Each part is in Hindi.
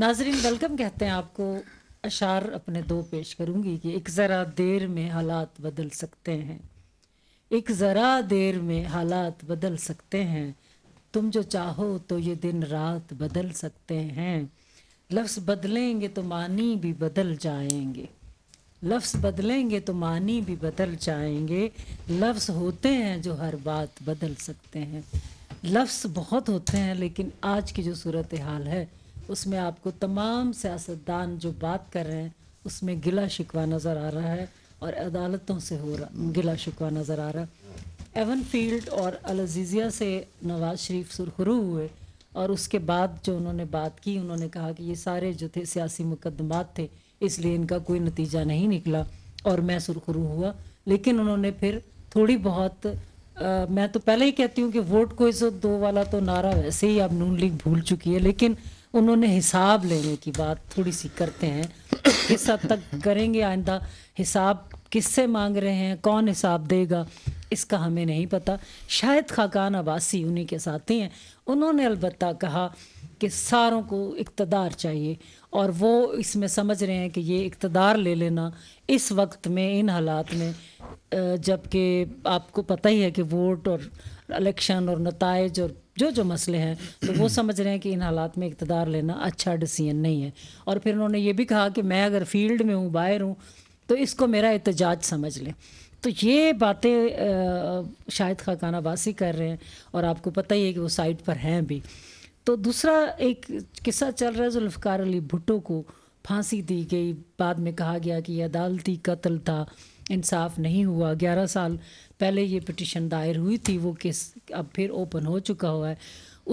नाजरीन वेलकम कहते हैं आपको अशार अपने दो पेश करूंगी कि एक ज़रा देर में हालात बदल सकते हैं एक ज़रा देर में हालात बदल सकते हैं तुम जो चाहो तो ये दिन रात बदल सकते हैं लफ्ज़ बदलेंगे तो मानी भी बदल जाएंगे लफ्ज़ बदलेंगे तो मानी भी बदल जाएंगे लफ्ज़ होते हैं जो हर बात बदल सकते हैं लफ्ज़ बहुत होते हैं लेकिन आज की जो सूरत हाल है उसमें आपको तमाम सियासतदान जो बात कर रहे हैं उसमें गिला शिकवा नज़र आ रहा है और अदालतों से हो रहा गिला शिकवा नज़र आ रहा है एवन फील्ड और अलजीज़िया से नवाज़ शरीफ सुरखरू हुए और उसके बाद जो उन्होंने बात की उन्होंने कहा कि ये सारे जो थे सियासी मुकदमात थे इसलिए इनका कोई नतीजा नहीं निकला और मैं सुरखरू हुआ लेकिन उन्होंने फिर थोड़ी बहुत आ, मैं तो पहले ही कहती हूँ कि वोट को इस दो वाला तो नारा वैसे ही अब नून लीग भूल चुकी है लेकिन उन्होंने हिसाब लेने की बात थोड़ी सी करते हैं किस हद तक करेंगे आइंदा हिसाब किससे मांग रहे हैं कौन हिसाब देगा इसका हमें नहीं पता शायद खाकान अब्बासी उन्हीं के साथ ही हैं उन्होंने अलबत् कहा कि सारों को इकतदार चाहिए और वो इसमें समझ रहे हैं कि ये इकतदार ले लेना इस वक्त में इन हालात में जबकि आपको पता ही है कि वोट और इलेक्शन और नतज और जो जो मसले हैं तो वो समझ रहे हैं कि इन हालात में इकतदार लेना अच्छा डिसीजन नहीं है और फिर उन्होंने ये भी कहा कि मैं अगर फील्ड में हूँ बाहर हूँ तो इसको मेरा एहतजाज समझ लें तो ये बातें शायद खाकाना बासी कर रहे हैं और आपको पता ही है कि वो साइड पर हैं भी तो दूसरा एक किस्सा चल रहा है जुल्फ़ार अली भुट्टो को फांसी दी गई बाद में कहा गया कि यह अदालती कत्ल था इंसाफ नहीं हुआ ग्यारह साल पहले ये पटिशन दायर हुई थी वो केस अब फिर ओपन हो चुका हुआ है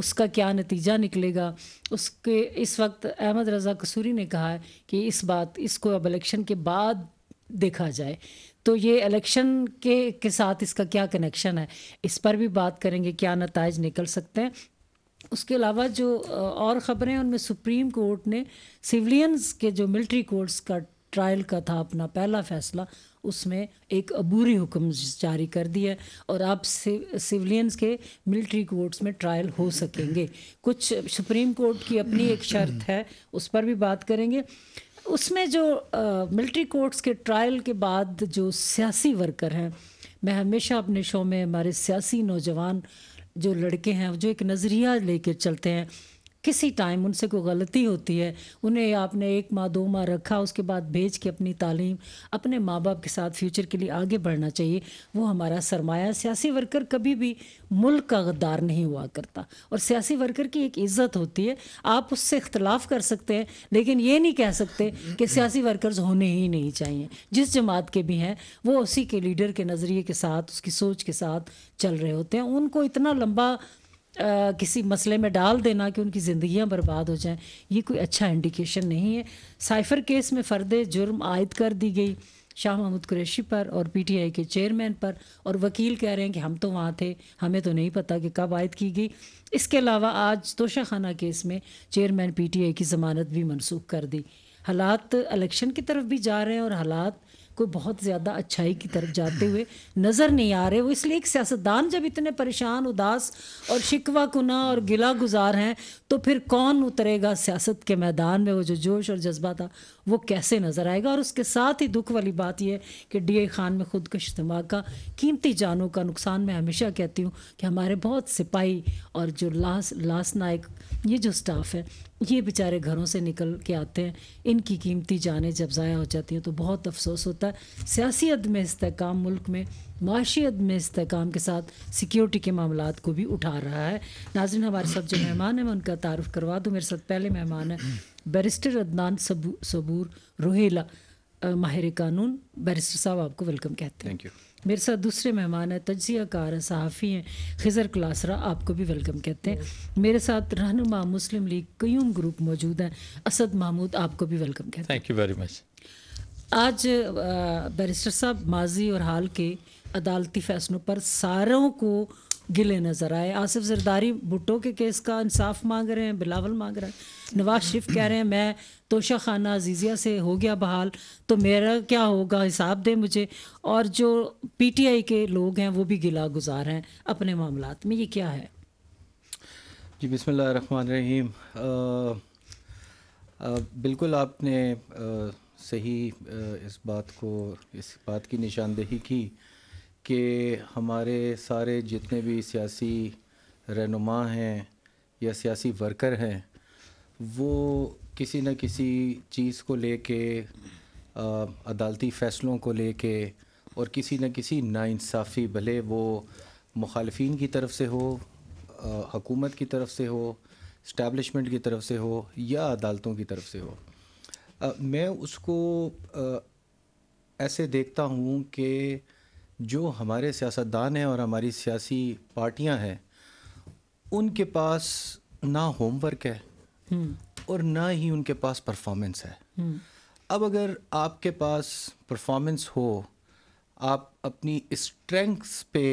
उसका क्या नतीजा निकलेगा उसके इस वक्त अहमद रज़ा कसूरी ने कहा है कि इस बात इसको अब इलेक्शन के बाद देखा जाए तो ये इलेक्शन के के साथ इसका क्या कनेक्शन है इस पर भी बात करेंगे क्या नतज निकल सकते हैं उसके अलावा जो और ख़बरें उनमें सुप्रीम कोर्ट ने सिविलियंस के जो मिलिट्री कोर्ट्स का ट्रायल का था अपना पहला फैसला उसमें एक अबूरी हुक्म जारी कर दिया और आप सिविलियंस के मिलिट्री कोर्ट्स में ट्रायल हो सकेंगे कुछ सुप्रीम कोर्ट की अपनी एक शर्त है उस पर भी बात करेंगे उसमें जो मिलिट्री कोर्ट्स के ट्रायल के बाद जो सियासी वर्कर हैं मैं हमेशा अपने शो में हमारे सियासी नौजवान जो लड़के हैं जो एक नज़रिया लेकर चलते हैं किसी टाइम उनसे कोई गलती होती है उन्हें आपने एक माह दो माह रखा उसके बाद भेज के अपनी तालीम अपने माँ बाप के साथ फ्यूचर के लिए आगे बढ़ना चाहिए वो हमारा सरमाया सियासी वर्कर कभी भी मुल्क का गद्दार नहीं हुआ करता और सियासी वर्कर की एक इज्जत होती है आप उससे इख्तलाफ कर सकते हैं लेकिन ये नहीं कह सकते कि सियासी वर्कर्स होने ही नहीं चाहिए जिस जमात के भी हैं वो उसी के लीडर के नज़रिए के साथ उसकी सोच के साथ चल रहे होते हैं उनको इतना लंबा आ, किसी मसले में डाल देना कि उनकी ज़िंदियाँ बर्बाद हो जाएं ये कोई अच्छा इंडिकेशन नहीं है साइफर केस में फ़र्द जुर्म आयद कर दी गई शाह महमूद कुरैशी पर और पीटीआई के चेयरमैन पर और वकील कह रहे हैं कि हम तो वहाँ थे हमें तो नहीं पता कि कब आयद की गई इसके अलावा आज तोशाखाना केस में चेयरमैन पीटीआई की ज़मानत भी मनसूख कर दी हालात इलेक्शन की तरफ भी जा रहे हैं और हालात कोई बहुत ज़्यादा अच्छाई की तरफ जाते हुए नज़र नहीं आ रहे वो इसलिए एक सियासतदान जब इतने परेशान उदास और शिकवा कुना और गिला गुजार हैं तो फिर कौन उतरेगा सियासत के मैदान में वो जो जोश और जज्बा था वो कैसे नज़र आएगा और उसके साथ ही दुख वाली बात यह है कि डी खान में खुदकश धमाका कीमती जानों का नुकसान मैं हमेशा कहती हूँ कि हमारे बहुत सिपाही और जो लास लास्ट नायक ये जो स्टाफ है ये बेचारे घरों से निकल के आते हैं इनकी कीमती जाने जब ज़ाया हो जाती हैं तो बहुत अफसोस होता है सियासी अदम इसकाम मुल्क में माशी अदम इसकाम के साथ सिक्योरिटी के मामला को भी उठा रहा है नाजिन हमारे साथ जो मेहमान हैं मैं उनका तारुफ करवा दूँ मेरे साथ पहले मेहमान हैं बैरिस्टर अदनान सबू सबूर रोहेला माहिर कानून बैरिस्टर साहब आपको वेलकम कहते हैं थैंक यू मेरे साथ दूसरे मेहमान हैं तजिया कार हैं सहाफ़ी हैं खज़र क्लासरा आपको भी वेलकम कहते हैं मेरे साथ रहनुमा मुस्लिम लीग क्यूम ग्रुप मौजूद हैं असद महमूद आपको भी वेलकम कहते हैं थैंक यू वेरी मच आज बैरिस्टर साहब माजी और हाल के अदालती फैसलों पर सारों को गिले नज़र आए आसिफ जरदारी भुट्टो के केस का इंसाफ मांग रहे हैं बिलावल मांग रहे हैं नवाज शरीफ कह रहे हैं मैं तोशा खाना अजीज़िया से हो गया बहाल तो मेरा क्या होगा हिसाब दे मुझे और जो पीटीआई के लोग हैं वो भी गिला गुजार हैं अपने मामला में ये क्या है जी बिसमान रहीम बिल्कुल आपने आ, सही आ, इस बात को इस बात की निशानदेही की कि हमारे सारे जितने भी सियासी रहनुमा हैं या सियासी वर्कर हैं वो किसी न किसी चीज़ को लेके अदालती फ़ैसलों को लेके और किसी न किसी नाानसाफ़ी भले वो मुखालफन की तरफ से हो हकूमत की तरफ से हो इस्टबलिशमेंट की तरफ से हो या अदालतों की तरफ से हो आ, मैं उसको आ, ऐसे देखता हूँ कि जो हमारे सियासतदान हैं और हमारी सियासी पार्टियां हैं उनके पास ना होमवर्क है हम्म। और ना ही उनके पास परफॉर्मेंस है हम्म। अब अगर आपके पास परफॉर्मेंस हो आप अपनी स्ट्रेंथ्स पे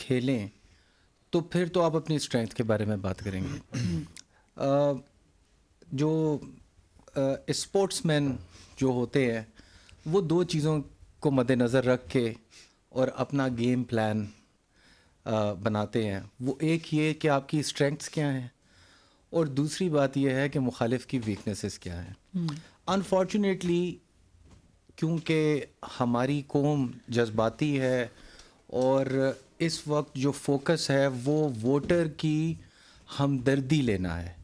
खेलें तो फिर तो आप अपनी स्ट्रेंथ के बारे में बात करेंगे आ, हम्म। जो स्पोर्ट्समैन जो होते हैं वो दो चीज़ों को मद्देनज़र रख के और अपना गेम प्लान बनाते हैं वो एक ये कि आपकी स्ट्रेंथ्स क्या हैं और दूसरी बात यह है कि मुखालिफ की वीकनेसेस क्या हैं अनफॉर्चुनेटली हम्म। क्योंकि हमारी कौम जज्बाती है और इस वक्त जो फोकस है वो वोटर की हमदर्दी लेना है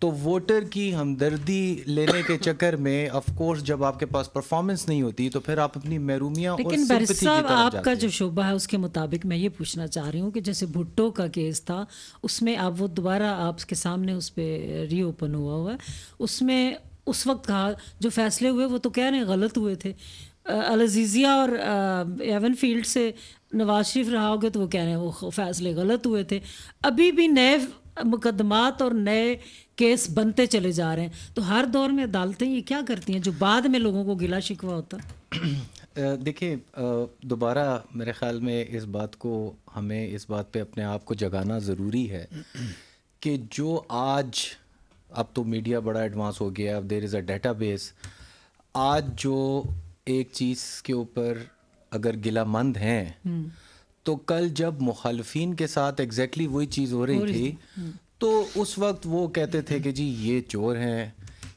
तो वोटर की हमदर्दी लेने के चक्कर में ऑफ कोर्स जब आपके पास परफॉर्मेंस नहीं होती तो फिर आप अपनी महरूमिया लेकिन की तरफ आपका जो शोबा है उसके मुताबिक मैं ये पूछना चाह रही हूँ कि जैसे भुट्टो का केस था उसमें आप वो दोबारा आपके सामने उस पर रीओपन हुआ हुआ है उसमें उस वक्त कहा जो फैसले हुए वो तो कह रहे हैं गलत हुए थे अलजीज़िया और एवन फील्ड से नवाज शरीफ रहा होगा तो वो कह रहे हैं वो फैसले गलत हुए थे अभी भी नए मुकदमात और नए केस बनते चले जा रहे हैं तो हर दौर में अदालतें ये क्या करती हैं जो बाद में लोगों को गिला शिकवा होता देखिए दोबारा मेरे ख्याल में इस बात को हमें इस बात पे अपने आप को जगाना ज़रूरी है कि जो आज अब तो मीडिया बड़ा एडवांस हो गया अब there is a database आज जो एक चीज़ के ऊपर अगर गिला मंद हैं हम्म। तो कल जब मुखालफी के साथ एग्जैक्टली exactly वही चीज़ हो रही थी हम्म। तो उस वक्त वो कहते थे कि जी ये चोर हैं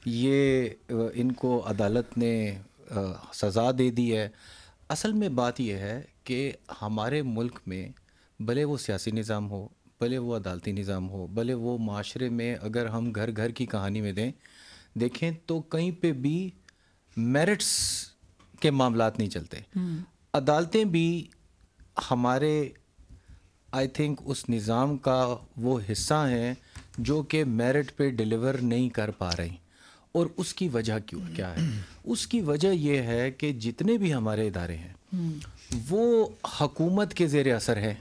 ये इनको अदालत ने सज़ा दे दी है असल में बात यह है कि हमारे मुल्क में भले वो सियासी निज़ाम हो भले वो अदालती निज़ाम हो भले वो माशरे में अगर हम घर घर की कहानी में दें देखें तो कहीं पे भी मेरिट्स के मामला नहीं चलते हम्म। अदालतें भी हमारे आई थिंक उस निज़ाम का वो हिस्सा हैं जो कि मेरिट पे डिलीवर नहीं कर पा रही और उसकी वजह क्यों क्या है उसकी वजह यह है कि जितने भी हमारे इदारे हैं वो हकूमत के ज़ेर असर हैं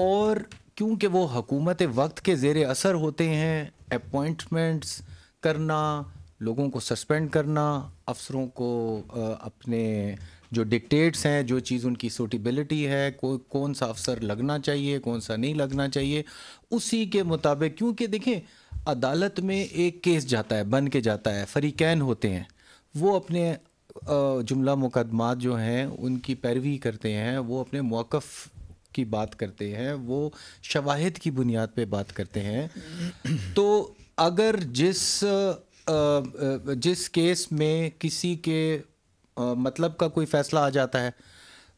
और क्योंकि वो हकूमत वक्त के ज़ेर असर होते हैं अपॉइंटमेंट्स करना लोगों को सस्पेंड करना अफसरों को अपने जो डिक्टेट्स हैं जो चीज़ उनकी सूटेबिलिटी है को, कौन सा अफसर लगना चाहिए कौन सा नहीं लगना चाहिए उसी के मुताबिक क्योंकि देखें अदालत में एक केस जाता है बन के जाता है फरीकैन होते हैं वो अपने जुमला मुकदमात जो हैं उनकी पैरवी करते हैं वो अपने मौक़ की बात करते हैं वो शवाहद की बुनियाद पे बात करते हैं तो अगर जिस जिस केस में किसी के मतलब का कोई फैसला आ जाता है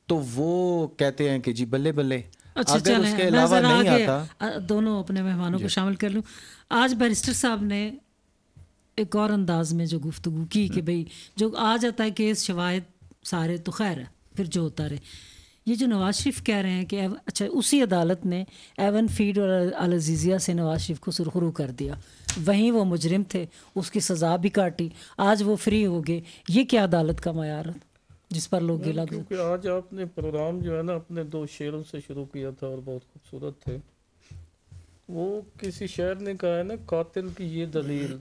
तो वो कहते हैं कि जी बल्ले बल्ले अच्छा अगर उसके अलावा नहीं आता दोनों अपने मेहमानों को शामिल कर लूं आज बैरिस्टर साहब ने एक और अंदाज में जो गुफ्तगु की कि हम्म। भाई जो आ जाता है केस शवायद सारे तो खैर है फिर जो होता रहे ये जो नवाज शरीफ कह रहे हैं कि अच्छा उसी अदालत ने एवन फीड और अलजीज़िया से नवाज शरीफ को सुरखरू कर दिया वहीं वो मुजरिम थे उसकी सज़ा भी काटी आज वो फ्री हो गए ये क्या अदालत का मैार जिस पर लोग गिला क्योंकि आज आपने प्रोग्राम जो है ना अपने दो शेरों से शुरू किया था और बहुत खूबसूरत थे वो किसी शहर ने कहा है ना कातिल की ये दलील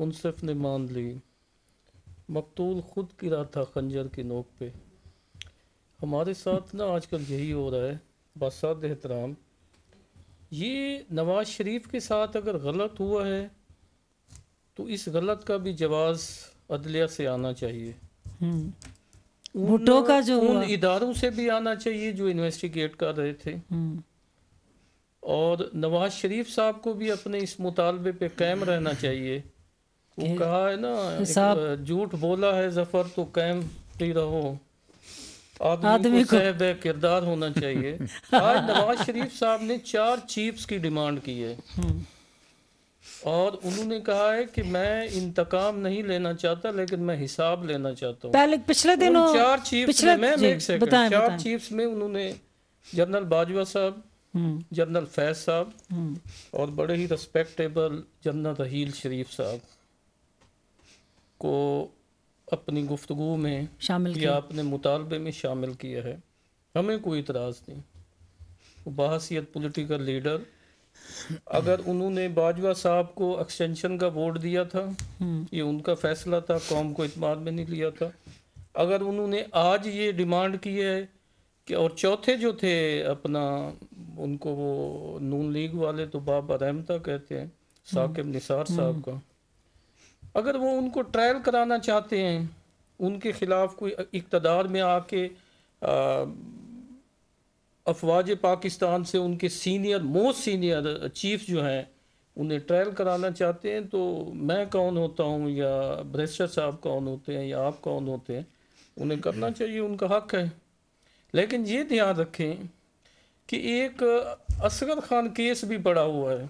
उनसफ ने मान ली मकतूल खुद गिरा था खंजर की नोक पे हमारे साथ ना आजकल यही हो रहा है बासाद एहतराम ये नवाज शरीफ के साथ अगर गलत हुआ है तो इस गलत का भी जवाब अदलिया से आना चाहिए हम्म। उन, का जो उन इदारों से भी आना चाहिए जो इन्वेस्टिगेट कर रहे थे हम्म। और नवाज शरीफ साहब को भी अपने इस मुतालबे पे कायम रहना चाहिए वो कहा है ना झूठ बोला है जफर तो कायम ही रहो आदमी को किरदार होना चाहिए आज नवाज शरीफ साहब ने चार चीफ्स की डिमांड की है हम्म। और उन्होंने कहा है कि मैं इंतकाम नहीं लेना चाहता लेकिन मैं हिसाब लेना चाहता हूँ पहले पिछले दिनों चार चीफ्स में मैं एक सेकंड चार चीफ्स में उन्होंने जनरल बाजवा साहब हम्म। जनरल फैज साहब हम्म। और बड़े ही रिस्पेक्टेबल जनरल रहील शरीफ साहब को अपनी गुफ्तु में शामिल या अपने मुतालबे में शामिल किया है हमें कोई इतराज़ नहीं बासीत पोलिटिकल लीडर अगर उन्होंने बाजवा साहब को एक्सटेंशन का वोट दिया था हम्म। ये उनका फैसला था कौम को इतमान में नहीं लिया था अगर उन्होंने आज ये डिमांड की है कि और चौथे जो थे अपना उनको वो नून लीग वाले तो बाबा रहमता कहते हैं हम्म। साकिब निसार हम्म। साहब का अगर वो उनको ट्रायल कराना चाहते हैं उनके ख़िलाफ़ कोई इकतदार में आके अफवाज पाकिस्तान से उनके सीनियर मोस्ट सीनियर चीफ जो हैं उन्हें ट्रायल कराना चाहते हैं तो मैं कौन होता हूँ या ब्रेस्टर साहब कौन होते हैं या आप कौन होते हैं उन्हें करना चाहिए उनका हक है लेकिन ये ध्यान रखें कि एक असगर खान केस भी पड़ा हुआ है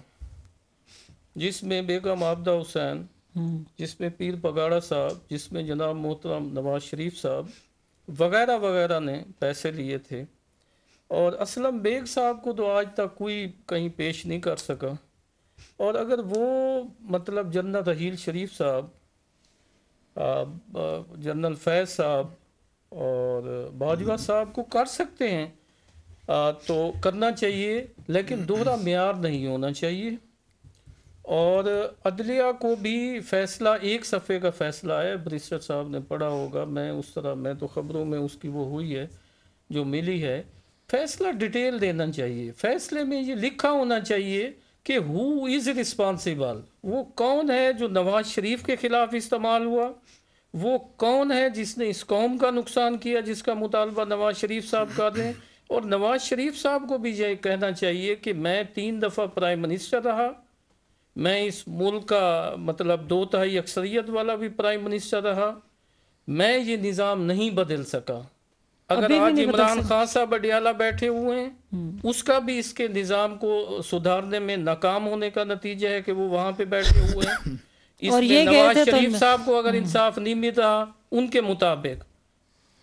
जिसमें बेगम आबदा हुसैन जिसमें पीर बगाड़ा साहब जिसमें जनाब मोहतरम नवाज शरीफ साहब वगैरह वगैरह ने पैसे लिए थे और असलम बेग साहब को तो आज तक कोई कहीं पेश नहीं कर सका और अगर वो मतलब जनरल रहील शरीफ साहब जनरल फैज साहब और बाजवा हम्म। साहब को कर सकते हैं आ, तो करना चाहिए लेकिन दोहरा मैार नहीं होना चाहिए और अदलिया को भी फैसला एक सफ़े का फैसला है बरिस्टर साहब ने पढ़ा होगा मैं उस तरह मैं तो ख़बरों में उसकी वो हुई है जो मिली है फैसला डिटेल देना चाहिए फैसले में ये लिखा होना चाहिए कि हु इज़ रिस्पॉन्सिबल वो कौन है जो नवाज शरीफ के ख़िलाफ़ इस्तेमाल हुआ वो कौन है जिसने इस कौम का नुकसान किया जिसका मुतालबा नवाज शरीफ साहब कर रहे हैं और नवाज शरीफ साहब को भी ये कहना चाहिए कि मैं तीन दफ़ा प्राइम मिनिस्टर रहा मैं इस मुल्क का मतलब दो तहाई अक्सरियत वाला भी प्राइम मिनिस्टर रहा मैं ये निज़ाम नहीं बदल सका अगर आज इमरान खान साहब अडियाला बैठे हुए हैं हम्म। उसका भी इसके निज़ाम को सुधारने में नाकाम होने का नतीजा है कि वो वहाँ पे बैठे हुए हैं इस नवाज तो शरीफ साहब को अगर हम्म। इंसाफ नहीं मिल रहा उनके मुताबिक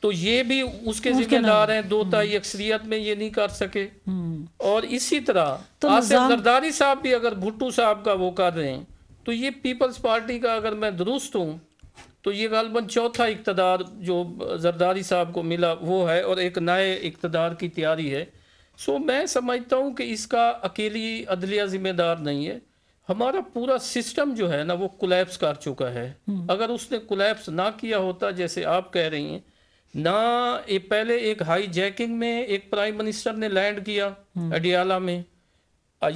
तो ये भी उसके जिम्मेदार हैं दो हम्म। ताई अक्सरियत में ये नहीं कर सके हम्म। और इसी तरह तो आसिफ जरदारी साहब भी अगर भुट्टू साहब का वो कर रहे हैं तो ये पीपल्स पार्टी का अगर मैं दुरुस्त हूँ तो ये गलबन चौथा इकतदार जो जरदारी साहब को मिला वो है और एक नए इकतदार की तैयारी है सो मैं समझता हूँ कि इसका अकेली अदलिया जिम्मेदार नहीं है हमारा पूरा सिस्टम जो है ना वो कोलेप्स कर चुका है हम्म। अगर उसने कोलेप्स ना किया होता जैसे आप कह रही हैं ना ये पहले एक हाई जैकिंग में एक प्राइम मिनिस्टर ने लैंड किया अडियाला हम्म। में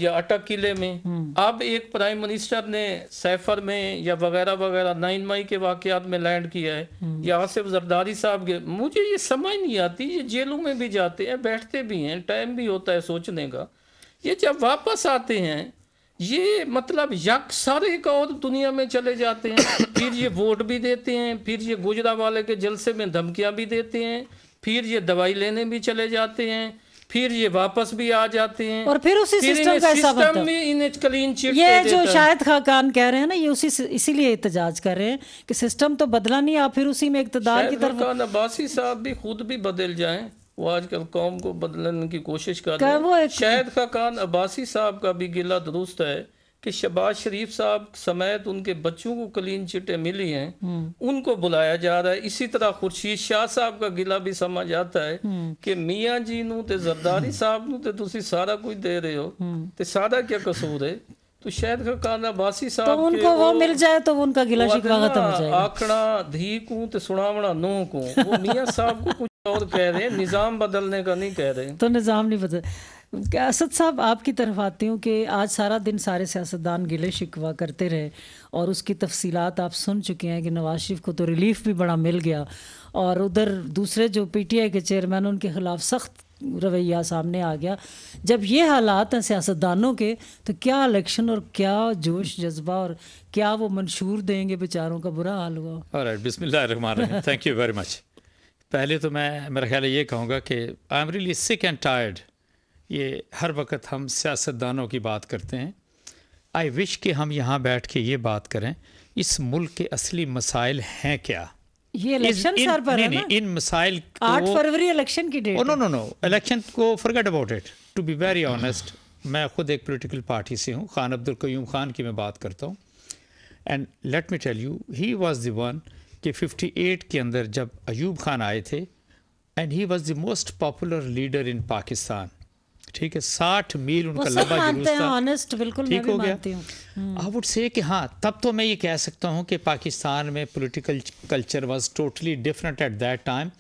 या अटक किले में हम्म। अब एक प्राइम मिनिस्टर ने सैफर में या वगैरह वगैरह नाइन मई के वाकयात में लैंड किया है हम्म। या आसिफ जरदारी साहब के मुझे ये समझ नहीं आती ये जेलों में भी जाते हैं बैठते भी हैं टाइम भी होता है सोचने का ये जब वापस आते हैं ये मतलब यक सारे एक और दुनिया में चले जाते हैं फिर ये वोट भी देते हैं फिर ये गुजरा वाले के जलसे में धमकियां भी देते हैं फिर ये दवाई लेने भी चले जाते हैं फिर ये वापस भी आ जाते हैं और फिर उसी फिर सिस्टम का सिस्टम भी इन क्लीन चिट ये जो शायद खाकान कह रहे हैं ना ये उसी इसीलिए इतजाज कर रहे हैं कि सिस्टम तो बदला नहीं आप फिर उसी में इकतदार की तरफ अब्बासी साहब भी खुद भी बदल जाएं वो आजकल कौम को बदलने की कोशिश कर रहे हैं शाहिद खान अब्बासी साहब का भी गिला दुरुस्त है कि शबाज शरीफ साहब समेत उनके बच्चों को क्लीन चिटें मिली हैं हम्म। उनको बुलाया जा रहा है इसी तरह खुर्शीद शाह साहब का गिला भी समझ आता है हम्म। कि मियाँ जी नू ते जरदारी साहब नू ते तुसी सारा कुछ दे रहे हो हम्म। ते सारा क्या कसूर है तो शायद खाकान अब्बासी तो साहब तो उनको वो, वो मिल जाए तो उनका गिला शिकवा खत्म हो जाएगा आकड़ा धी को ते सुनावना नूह को वो मियाँ साहब को और कह रहे हैं निज़ाम बदलने का नहीं कह रहे तो निज़ाम नहीं बदल असद साहब आपकी तरफ आती हूँ कि आज सारा दिन सारे सियासतदान गिले शिकवा करते रहे और उसकी तफसीलात आप सुन चुके हैं कि नवाज शरीफ को तो रिलीफ भी बड़ा मिल गया और उधर दूसरे जो पीटीआई के चेयरमैन उनके खिलाफ सख्त रवैया सामने आ गया जब ये हालात हैं सियासतदानों के तो क्या इलेक्शन और क्या जोश जज्बा और क्या वो मंशूर देंगे बेचारों का बुरा हाल हुआ थैंक यू वेरी मच पहले तो मैं मेरा ख्याल ये कहूँगा कि I am really sick and tired ये हर वक्त हम सियासतदानों की बात करते हैं आई विश कि हम यहाँ बैठ के ये बात करें इस मुल्क के असली मसाइल हैं क्या ये इलेक्शन सर पर नहीं, नहीं, इन मसाइल आठ फरवरी इलेक्शन की date no no no election को forget about it to be very honest मैं खुद एक पॉलिटिकल पार्टी से हूँ खान अब्दुल क्यूम खान की मैं बात करता हूँ and let me tell you he was the one कि 58 के अंदर जब अयूब खान आए थे and he was the most popular leader in Pakistan ठीक है साठ मील उनका लंबा ऑनेस्ट बिल्कुल ठीक हो गया आई वुड से कि हाँ तब तो मैं ये कह सकता हूँ कि पाकिस्तान में political culture was totally different at that time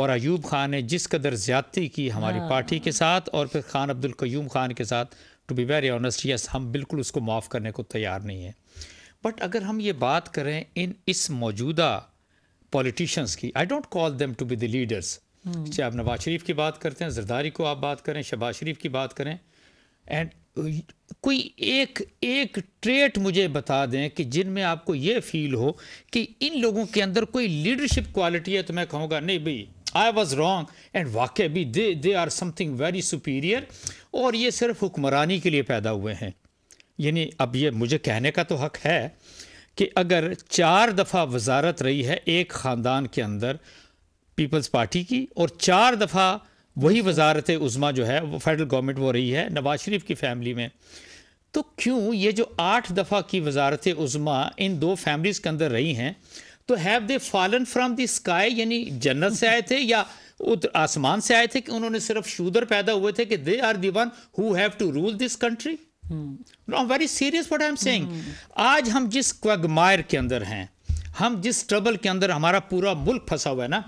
और अयूब खान ने जिस कदर ज्यादती की हमारी हाँ। पार्टी के साथ और फिर खान अब्दुल क्यूम खान के साथ to be very honest yes हम बिल्कुल उसको माफ़ करने को तैयार नहीं है बट अगर हम ये बात करें इन इस मौजूदा पॉलिटिशियंस की I don't call them to be the leaders चाहे आप नवाज शरीफ की बात करते हैं जरदारी को आप बात करें शहबाज शरीफ की बात करें एंड uh, कोई एक एक ट्रेट मुझे बता दें कि जिनमें आपको ये फील हो कि इन लोगों के अंदर कोई लीडरशिप क्वालिटी है तो मैं कहूँगा नहीं भाई आई वॉज रॉन्ग एंड वाकई भी they they are something very superior और ये सिर्फ हुक्मरानी के लिए पैदा हुए हैं यानी अब ये मुझे कहने का तो हक है कि अगर चार दफ़ा वजारत रही है एक ख़ानदान के अंदर पीपल्स पार्टी की और चार दफ़ा वही वजारत उज़मा जो है वो फेडरल गवर्नमेंट वो रही है नवाज शरीफ की फैमिली में तो क्यों ये जो आठ दफ़ा की वजारत उज़मा इन दो फैमिलीज़ के अंदर रही हैं तो have they fallen from the sky यानी जन्नत से आए थे या आसमान से आए थे कि उन्होंने सिर्फ शूदर पैदा हुए थे कि they are the one who have to rule this country no very serious what I am saying आज हम जिस क्वगमायर के अंदर हैं हम जिस ट्रबल के अंदर हमारा पूरा मुल्क फंसा हुआ है ना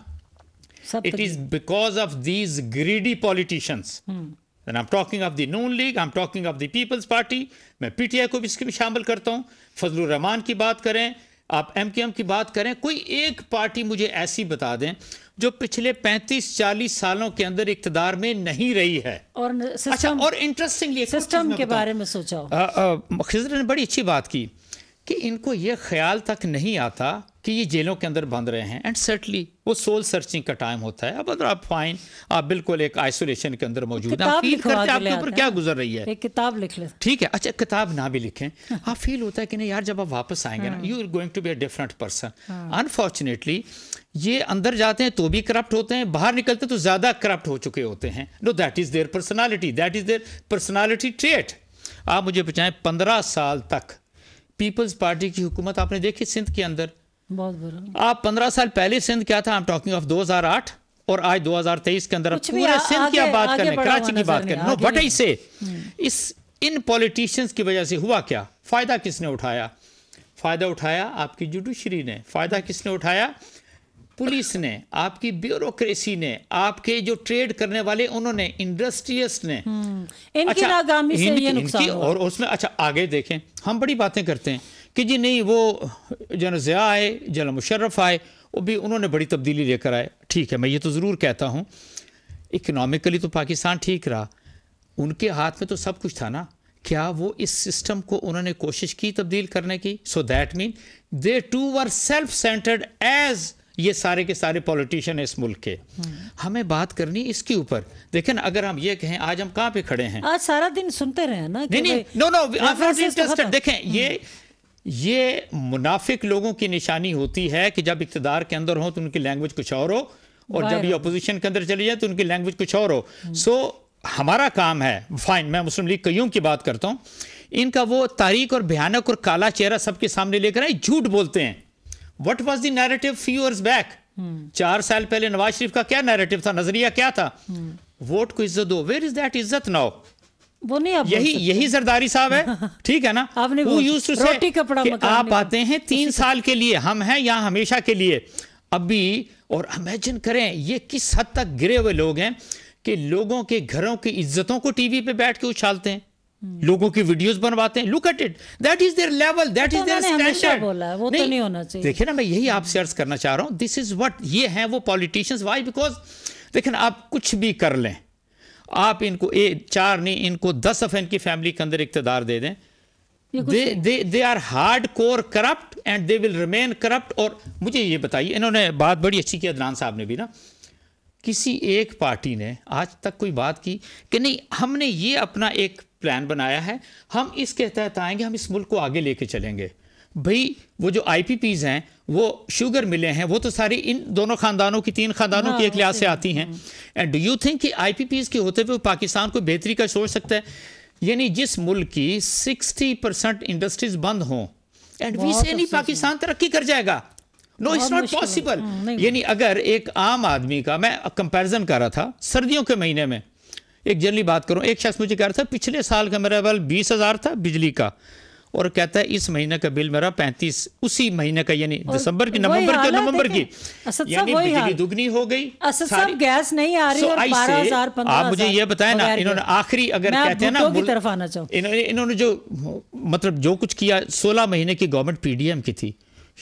it is because of these greedy politicians I am talking of the Noon League I am talking of the Peoples Party मैं पीटीआई को भी इसके भी शामिल करता हूँ फजलुर रहमान की बात करें आप एम के एम की बात करें कोई एक पार्टी मुझे ऐसी बता दें जो पिछले 35-40 सालों के अंदर इकतदार में नहीं रही है और सिस्टम, अच्छा और इंटरेस्टिंगली सिस्टम के बारे में सोचा खजर ने बड़ी अच्छी बात की कि इनको ये ख्याल तक नहीं आता कि ये जेलों के अंदर बंद रहे हैं एंड सर्टली वो सोल सर्चिंग का टाइम होता है अब अगर आप फाइन आप बिल्कुल एक आइसोलेशन के अंदर मौजूद हैं आप फील करते आपके ऊपर क्या गुजर रही है एक किताब लिख लें ठीक है अच्छा किताब ना भी लिखें हाँ। आप फील होता है कि नहीं यार जब आप वापस आएंगे ना you are going to be a different person unfortunately ये अंदर जाते हैं तो भी करप्ट होते हैं बाहर निकलते तो ज़्यादा करप्ट हो चुके होते हैं no that is their personality that is their personality trait आप मुझे बचाएं पंद्रह साल तक पीपल्स पार्टी की हुकूमत आपने देखी सिंध के अंदर बहुत बुरा आप पंद्रह साल पहले सिंध क्या था आई एम टॉकिंग ऑफ 2008 और आज 2023 के अंदर पूरे सिंध की आप बात करें कराची की बात करें नो बट आई से हम्म। इस इन पॉलिटिशियंस की वजह से हुआ क्या फ़ायदा किसने उठाया फ़ायदा उठाया आपकी जुडिशरी ने फ़ायदा किसने उठाया पुलिस ने आपकी ब्यूरोक्रेसी ने आपके जो ट्रेड करने वाले उन्होंने इंडस्ट्रियस ने हम्म। इनकी अच्छा, नाकामी से ये नुकसान और उसमें अच्छा आगे देखें हम बड़ी बातें करते हैं कि जी नहीं वो जन ज़िया आए जन मुशर्रफ आए वो भी उन्होंने बड़ी तब्दीली लेकर आए ठीक है मैं ये तो ज़रूर कहता हूँ इकनॉमिकली तो पाकिस्तान ठीक रहा उनके हाथ में तो सब कुछ था ना क्या वो इस सिस्टम को उन्होंने कोशिश की तब्दील करने की so that mean they too are self centred as ये सारे के सारे पॉलिटिशियन हैं इस मुल्क के हमें बात करनी इसके ऊपर देखें ना अगर हम ये कहें आज हम कहाँ पे खड़े हैं आज सारा दिन सुनते रहे ना नहीं नहीं no no I not interested देखें ये हम्म। ये मुनाफिक लोगों की निशानी होती है कि जब इकतदार के अंदर हो तो उनकी लैंग्वेज कुछ और हो और जब ये अपोजिशन के अंदर चले जाए तो उनकी लैंग्वेज कुछ और हो सो हमारा काम है फाइन मैं मुस्लिम लीग कईयों की बात करता हूं इनका वो तारीख और भयानक और काला चेहरा सबके सामने लेकर आए झूठ बोलते हैं what was the narrative few years back चार साल पहले नवाज शरीफ का क्या नैरेटिव था नजरिया क्या था वोट हम्म। को इज्जत दो वेर इज दैट इज्जत नाउ वो नहीं आप यही यही जरदारी साहब है ठीक है ना आपने वो रोटी कपड़ा आप आते हैं तीन साल के लिए हम हैं यहाँ हमेशा के लिए अभी और इमेजिन करें ये किस हद तक गिरे हुए लोग हैं कि लोगों के घरों की इज्जतों को टीवी पे बैठ के उछालते हैं हम्म। लोगों की वीडियोस बनवाते हैं look at it that is their level that is their standard बोला वो तो नहीं, तो नहीं होना चाहिए देखिए ना मैं यही आपसे अर्ज करना चाह रहा हूँ दिस इज व्हाट ये हैं वो पॉलिटिशियंस व्हाई बिकॉज देखिए ना आप कुछ भी कर लें आप इनको ए चार नहीं इनको दस अफेन की फैमिली के अंदर इकतदार दे दें they are hard core corrupt and they will remain corrupt और मुझे ये बताइए इन्होंने बात बड़ी अच्छी की अदनान साहब ने भी ना किसी एक पार्टी ने आज तक कोई बात की कि नहीं हमने ये अपना एक प्लान बनाया है हम इसके तहत आएंगे हम इस मुल्क को आगे लेके चलेंगे भाई वो जो आईपीपीज हैं वो शुगर मिले हैं वो तो सारी इन दोनों खानदानों की तीन खानदानों की हाँ, एक लिहाज से आती हैं एंड डू यू थिंक कि आईपीपीज के होते हुए पाकिस्तान को बेहतरी का सोच सकता है यानी जिस मुल्क की 60 परसेंट इंडस्ट्रीज बंद हों एंड वी से नहीं पाकिस्तान तरक्की कर जाएगा नो इट्स नॉट पॉसिबल यानी अगर एक आम आदमी का मैं कंपेरिजन कर रहा था सर्दियों के महीने में एक जनरली बात करूँ एक शख्स मुझे कह रहा था पिछले साल का मेरा बल बीस हज़ार था बिजली का और कहता है इस महीने का बिल मेरा पैंतीस उसी महीने का यानी दिसंबर की नवंबर की नवंबर की यानी बिजली दुगनी हो गई गैस नहीं आ रही so और हजार, आप मुझे ये बताए ना इन्होंने आखिरी अगर कहते हैं ना की तरफ आना चाहूँ इन्होंने जो मतलब जो कुछ किया सोलह महीने की गवर्नमेंट पीडीएम की थी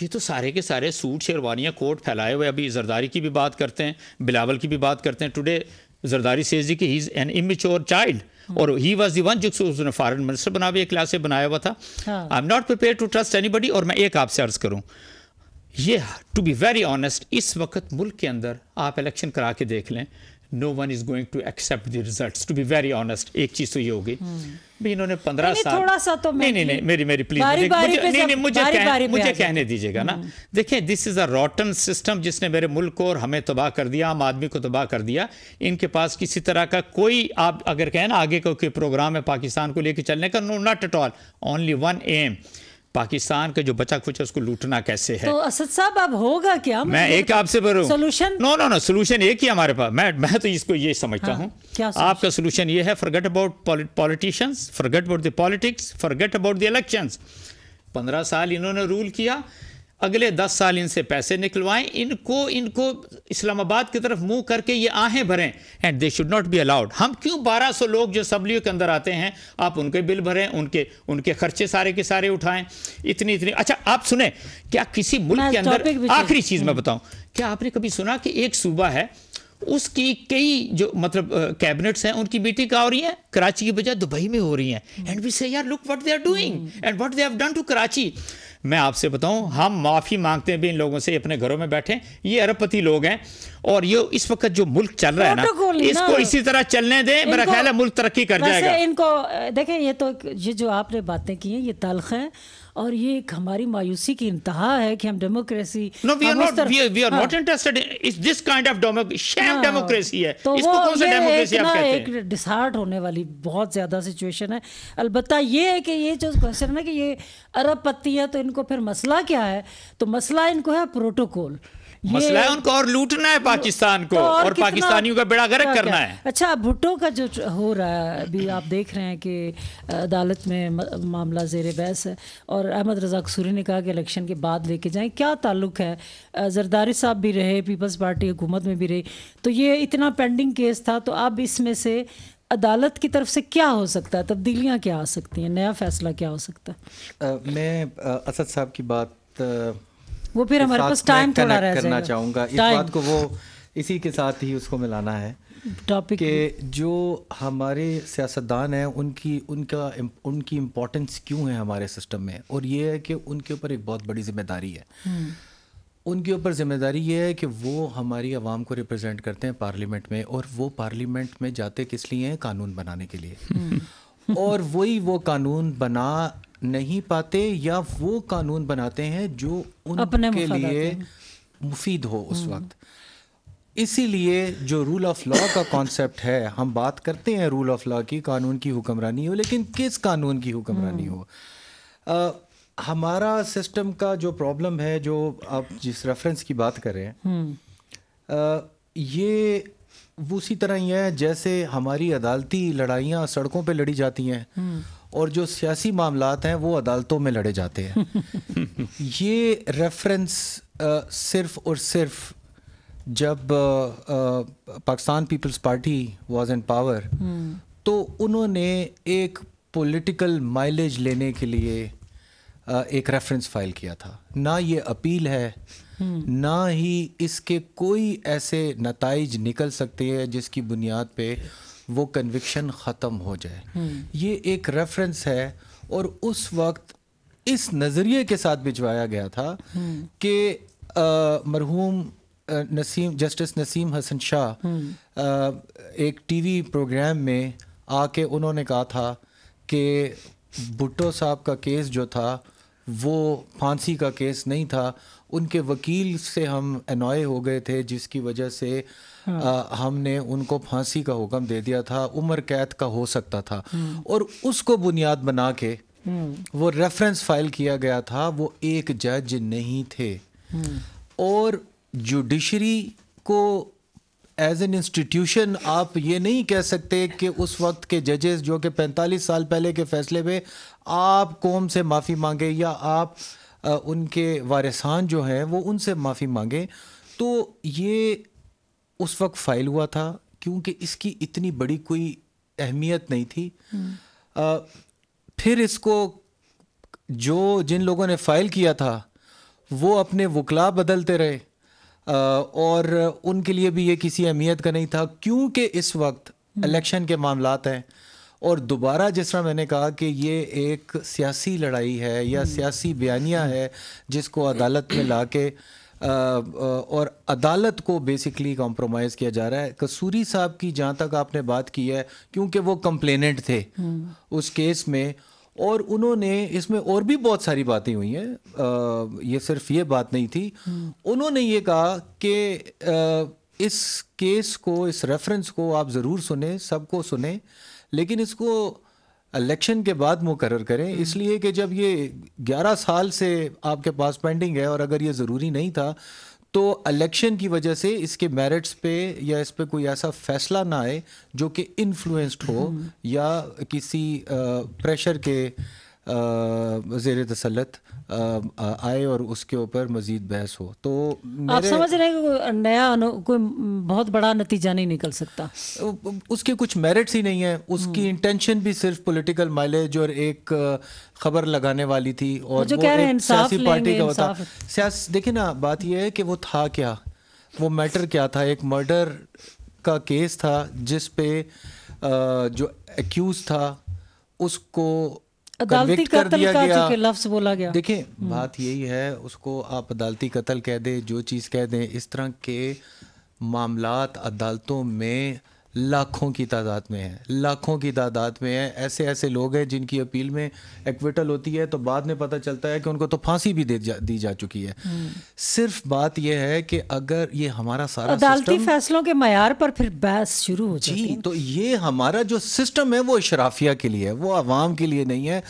ये तो सारे के सारे सूट शेरवानियाँ कोर्ट फैलाए हुए अभी जरदारी की भी बात करते हैं बिलावल की भी बात करते हैं टुडे जरदारी सेजी की he is an immature child Hmm. और ही वॉज दी वन जिसको उसने फॉरन मिनिस्टर बना हुआ क्लास से बनाया हुआ था I am not prepare to trust any और मैं एक आपसे अर्ज करूँ ये टू बी वेरी ऑनेस्ट इस वक्त मुल्क के अंदर आप इलेक्शन करा के देख लें no one is going to accept the result to be very honest एक चीज़ तो ये होगी इन्होंने पंद्रह साल थोड़ा सा तो नहीं नहीं नहीं मेरी मेरी प्लीज बारी, बारी मुझे, नहीं नहीं मुझे बारी, कह, बारी मुझे कहने दीजिएगा ना हम्म। देखिए this is a rotten system जिसने मेरे मुल्क को और हमें तबाह कर दिया आम आदमी को तबाह कर दिया इनके पास किसी तरह का कोई आप अगर कहें ना आगे का कोई प्रोग्राम है पाकिस्तान को लेकर चलने का no not at all only one aim Pakistan का जो बचा कुछ उसको लूटना कैसे है तो असद साहब अब होगा क्या मैं मतलब एक आपसे solution no no no solution एक ही हमारे पास मैं मैं तो इसको ये समझता हाँ, हूँ आपका सोल्यूशन ये है forget about politicians forget about the politics forget about the elections पंद्रह साल इन्होंने रूल किया अगले दस साल इनसे पैसे निकलवाएं इनको इनको इस्लामाबाद की तरफ मुंह करके ये आहें भरें and they should not be allowed हम क्यों 1200 लोग जो सबलियों के अंदर आते हैं आप उनके बिल भरें उनके उनके खर्चे सारे के सारे उठाएं इतनी इतनी अच्छा आप सुने क्या किसी मुल्क के अंदर आखिरी चीज़ मैं हम्म। बताऊं क्या आपने कभी सुना कि एक सूबा है उसकी कई जो मतलब कैबिनेट्स हैं उनकी मीटिंग कहाँ हो रही है कराची की बजाय दुबई में हो रही है एंड वी से यार look what they are doing and what they have done to Karachi मैं आपसे बताऊं हम माफ़ी मांगते हैं भी इन लोगों से अपने घरों में बैठे ये अरबपति लोग हैं और ये इस वक्त जो मुल्क चल रहा है ना इसको ना। इसी तरह चलने दें मेरा ख्याल है मुल्क तरक्की कर जाएगा इनको देखें ये तो ये जो आपने बातें की हैं ये तलख हैं और ये एक हमारी मायूसी की इंतहा है कि हम democracy no we are not we are not interested is this kind of sham democracy है तो इसको कौन सा डेमोक्रेसी आप कहते हैं एक डिसहार्ट होने वाली बहुत ज्यादा सिचुएशन है अलबत्ता ये है कि ये जो क्वेश्चन है कि ये अरब पत्ती है तो इनको फिर मसला क्या है तो मसला इनको है प्रोटोकॉल मसला है उनको और लूटना है पाकिस्तान को तो और, और पाकिस्तानियों का बेड़ा गर्क करना है अच्छा भुट्टो का जो हो रहा है अभी आप देख रहे हैं कि अदालत में मामला जेर बहस है और अहमद रजा कसूरी ने कहा कि इलेक्शन के बाद लेके जाएं क्या ताल्लुक है जरदारी साहब भी रहे पीपल्स पार्टी हुकूमत में भी रही तो ये इतना पेंडिंग केस था तो अब इसमें से अदालत की तरफ से क्या हो सकता है तब्दीलियाँ क्या आ सकती हैं नया फैसला क्या हो सकता है मैं असद साहब की बात वो फिर हमारे पास टाइम थोड़ा रह करना चाहूंगा इस बात को वो इसी के साथ ही उसको मिलाना है टॉपिक के जो हमारे सियासतदान हैं उनकी उनका उनकी इम्पोर्टेंस क्यों है हमारे सिस्टम में और ये है कि उनके ऊपर एक बहुत बड़ी जिम्मेदारी है हम्म। उनके ऊपर जिम्मेदारी ये है कि वो हमारी आवाम को रिप्रेजेंट करते हैं पार्लियामेंट में और वो पार्लियामेंट में जाते किस लिए हैं कानून बनाने के लिए हम्म। और वही वो कानून बना नहीं पाते या वो कानून बनाते हैं जो उनके लिए मुफीद हो उस हम्म। वक्त इसीलिए जो रूल ऑफ लॉ का कॉन्सेप्ट है हम बात करते हैं रूल ऑफ लॉ की कानून की हुक्मरानी हो लेकिन किस कानून की हुक्मरानी हम्म। हो आ, हमारा सिस्टम का जो प्रॉब्लम है जो आप जिस रेफरेंस की बात कर रहे हैं हम्म। ये उसी तरह ही है जैसे हमारी अदालती लड़ाइयाँ सड़कों पे लड़ी जाती हैं और जो सियासी मामला हैं वो अदालतों में लड़े जाते हैं ये रेफरेंस आ, सिर्फ और सिर्फ जब Pakistan Peoples Party was in power तो उन्होंने एक पॉलिटिकल माइलेज लेने के लिए आ, एक रेफरेंस फाइल किया था ना ये अपील है हम्म। ना ही इसके कोई ऐसे नतज निकल सकते हैं जिसकी बुनियाद पे वो कन्विक्शन ख़त्म हो जाए हम्म। ये एक रेफरेंस है और उस वक्त इस नज़रिए के साथ भिजवाया गया था हम्म। कि मरहूम नसीम जस्टिस नसीम हसन शाह हम्म। एक टीवी प्रोग्राम में आके उन्होंने कहा था कि भुट्टो साहब का केस जो था वो फांसी का केस नहीं था उनके वकील से हम अनॉय हो गए थे जिसकी वजह से हाँ। आ, हमने उनको फांसी का हुक्म दे दिया था उम्र कैद का हो सकता था हम्म। और उसको बुनियाद बना के हम्म। वो रेफरेंस फाइल किया गया था वो एक जज नहीं थे हम्म। और जुडिशरी को एज एन इंस्टीट्यूशन आप ये नहीं कह सकते कि उस वक्त के जजेस जो कि 45 साल पहले के फैसले में आप कौम से माफ़ी मांगे या आप उनके वारसान जो हैं वो उनसे माफ़ी मांगे तो ये उस वक्त फाइल हुआ था क्योंकि इसकी इतनी बड़ी कोई अहमियत नहीं थी आ, हम्म। फिर इसको जो जिन लोगों ने फाइल किया था वो अपने वकला बदलते रहे आ, और उनके लिए भी ये किसी अहमियत का नहीं था क्योंकि इस वक्त हम्म। इलेक्शन के मामला हैं और दोबारा जिस तरह मैंने कहा कि ये एक सियासी लड़ाई है या हम्म। सियासी बयानिया है जिसको अदालत में ला के आ, और अदालत को बेसिकली कॉम्प्रोमाइज़ किया जा रहा है कसूरी साहब की जहाँ तक आपने बात की है क्योंकि वो कंप्लेनेंट थे हम्म। उस केस में और उन्होंने इसमें और भी बहुत सारी बातें हुई हैं ये सिर्फ ये बात नहीं थी हम्म। उन्होंने ये कहा कि इस केस को इस रेफरेंस को आप ज़रूर सुने सबको सुने लेकिन इसको इलेक्शन के बाद मुकर करें हम्म। इसलिए कि जब ये 11 साल से आपके पास पेंडिंग है और अगर ये ज़रूरी नहीं था तो इलेक्शन की वजह से इसके मेरिट्स पे या इस पर कोई ऐसा फैसला ना आए जो कि इन्फ्लुएंस्ड हो हम्म। या किसी प्रेशर के जेर तसलत आए और उसके ऊपर मजीद बहस हो तो आप समझ रहे हैं नया कोई बहुत बड़ा नतीजा नहीं निकल सकता उसके कुछ मेरिट्स ही नहीं है उसकी इंटेंशन हम्म। भी सिर्फ पोलिटिकल माइलेज और एक खबर लगाने वाली थी और जो कह रहे हैं सियासी पार्टी का था देखिए ना बात यह है कि वो था क्या वो मैटर क्या था एक मर्डर का केस था जिस पे जो एक्यूज था उसको अदालती दिया कर गया लफ्ज बोला गया देखिए हम्म। बात यही है उसको आप अदालती कत्ल कह दें जो चीज़ कह दें इस तरह के मामला अदालतों में लाखों की तादाद में है लाखों की तादाद में है ऐसे ऐसे लोग हैं जिनकी अपील में एक्विटल होती है तो बाद में पता चलता है कि उनको तो फांसी भी दे जा, दी जा चुकी है हम्म। सिर्फ बात यह है कि अगर ये हमारा सारा अदालती फैसलों के मैार पर फिर बहस शुरू हो जी तो ये हमारा जो सिस्टम है वो शराफिया के लिए है वो आवाम के लिए नहीं है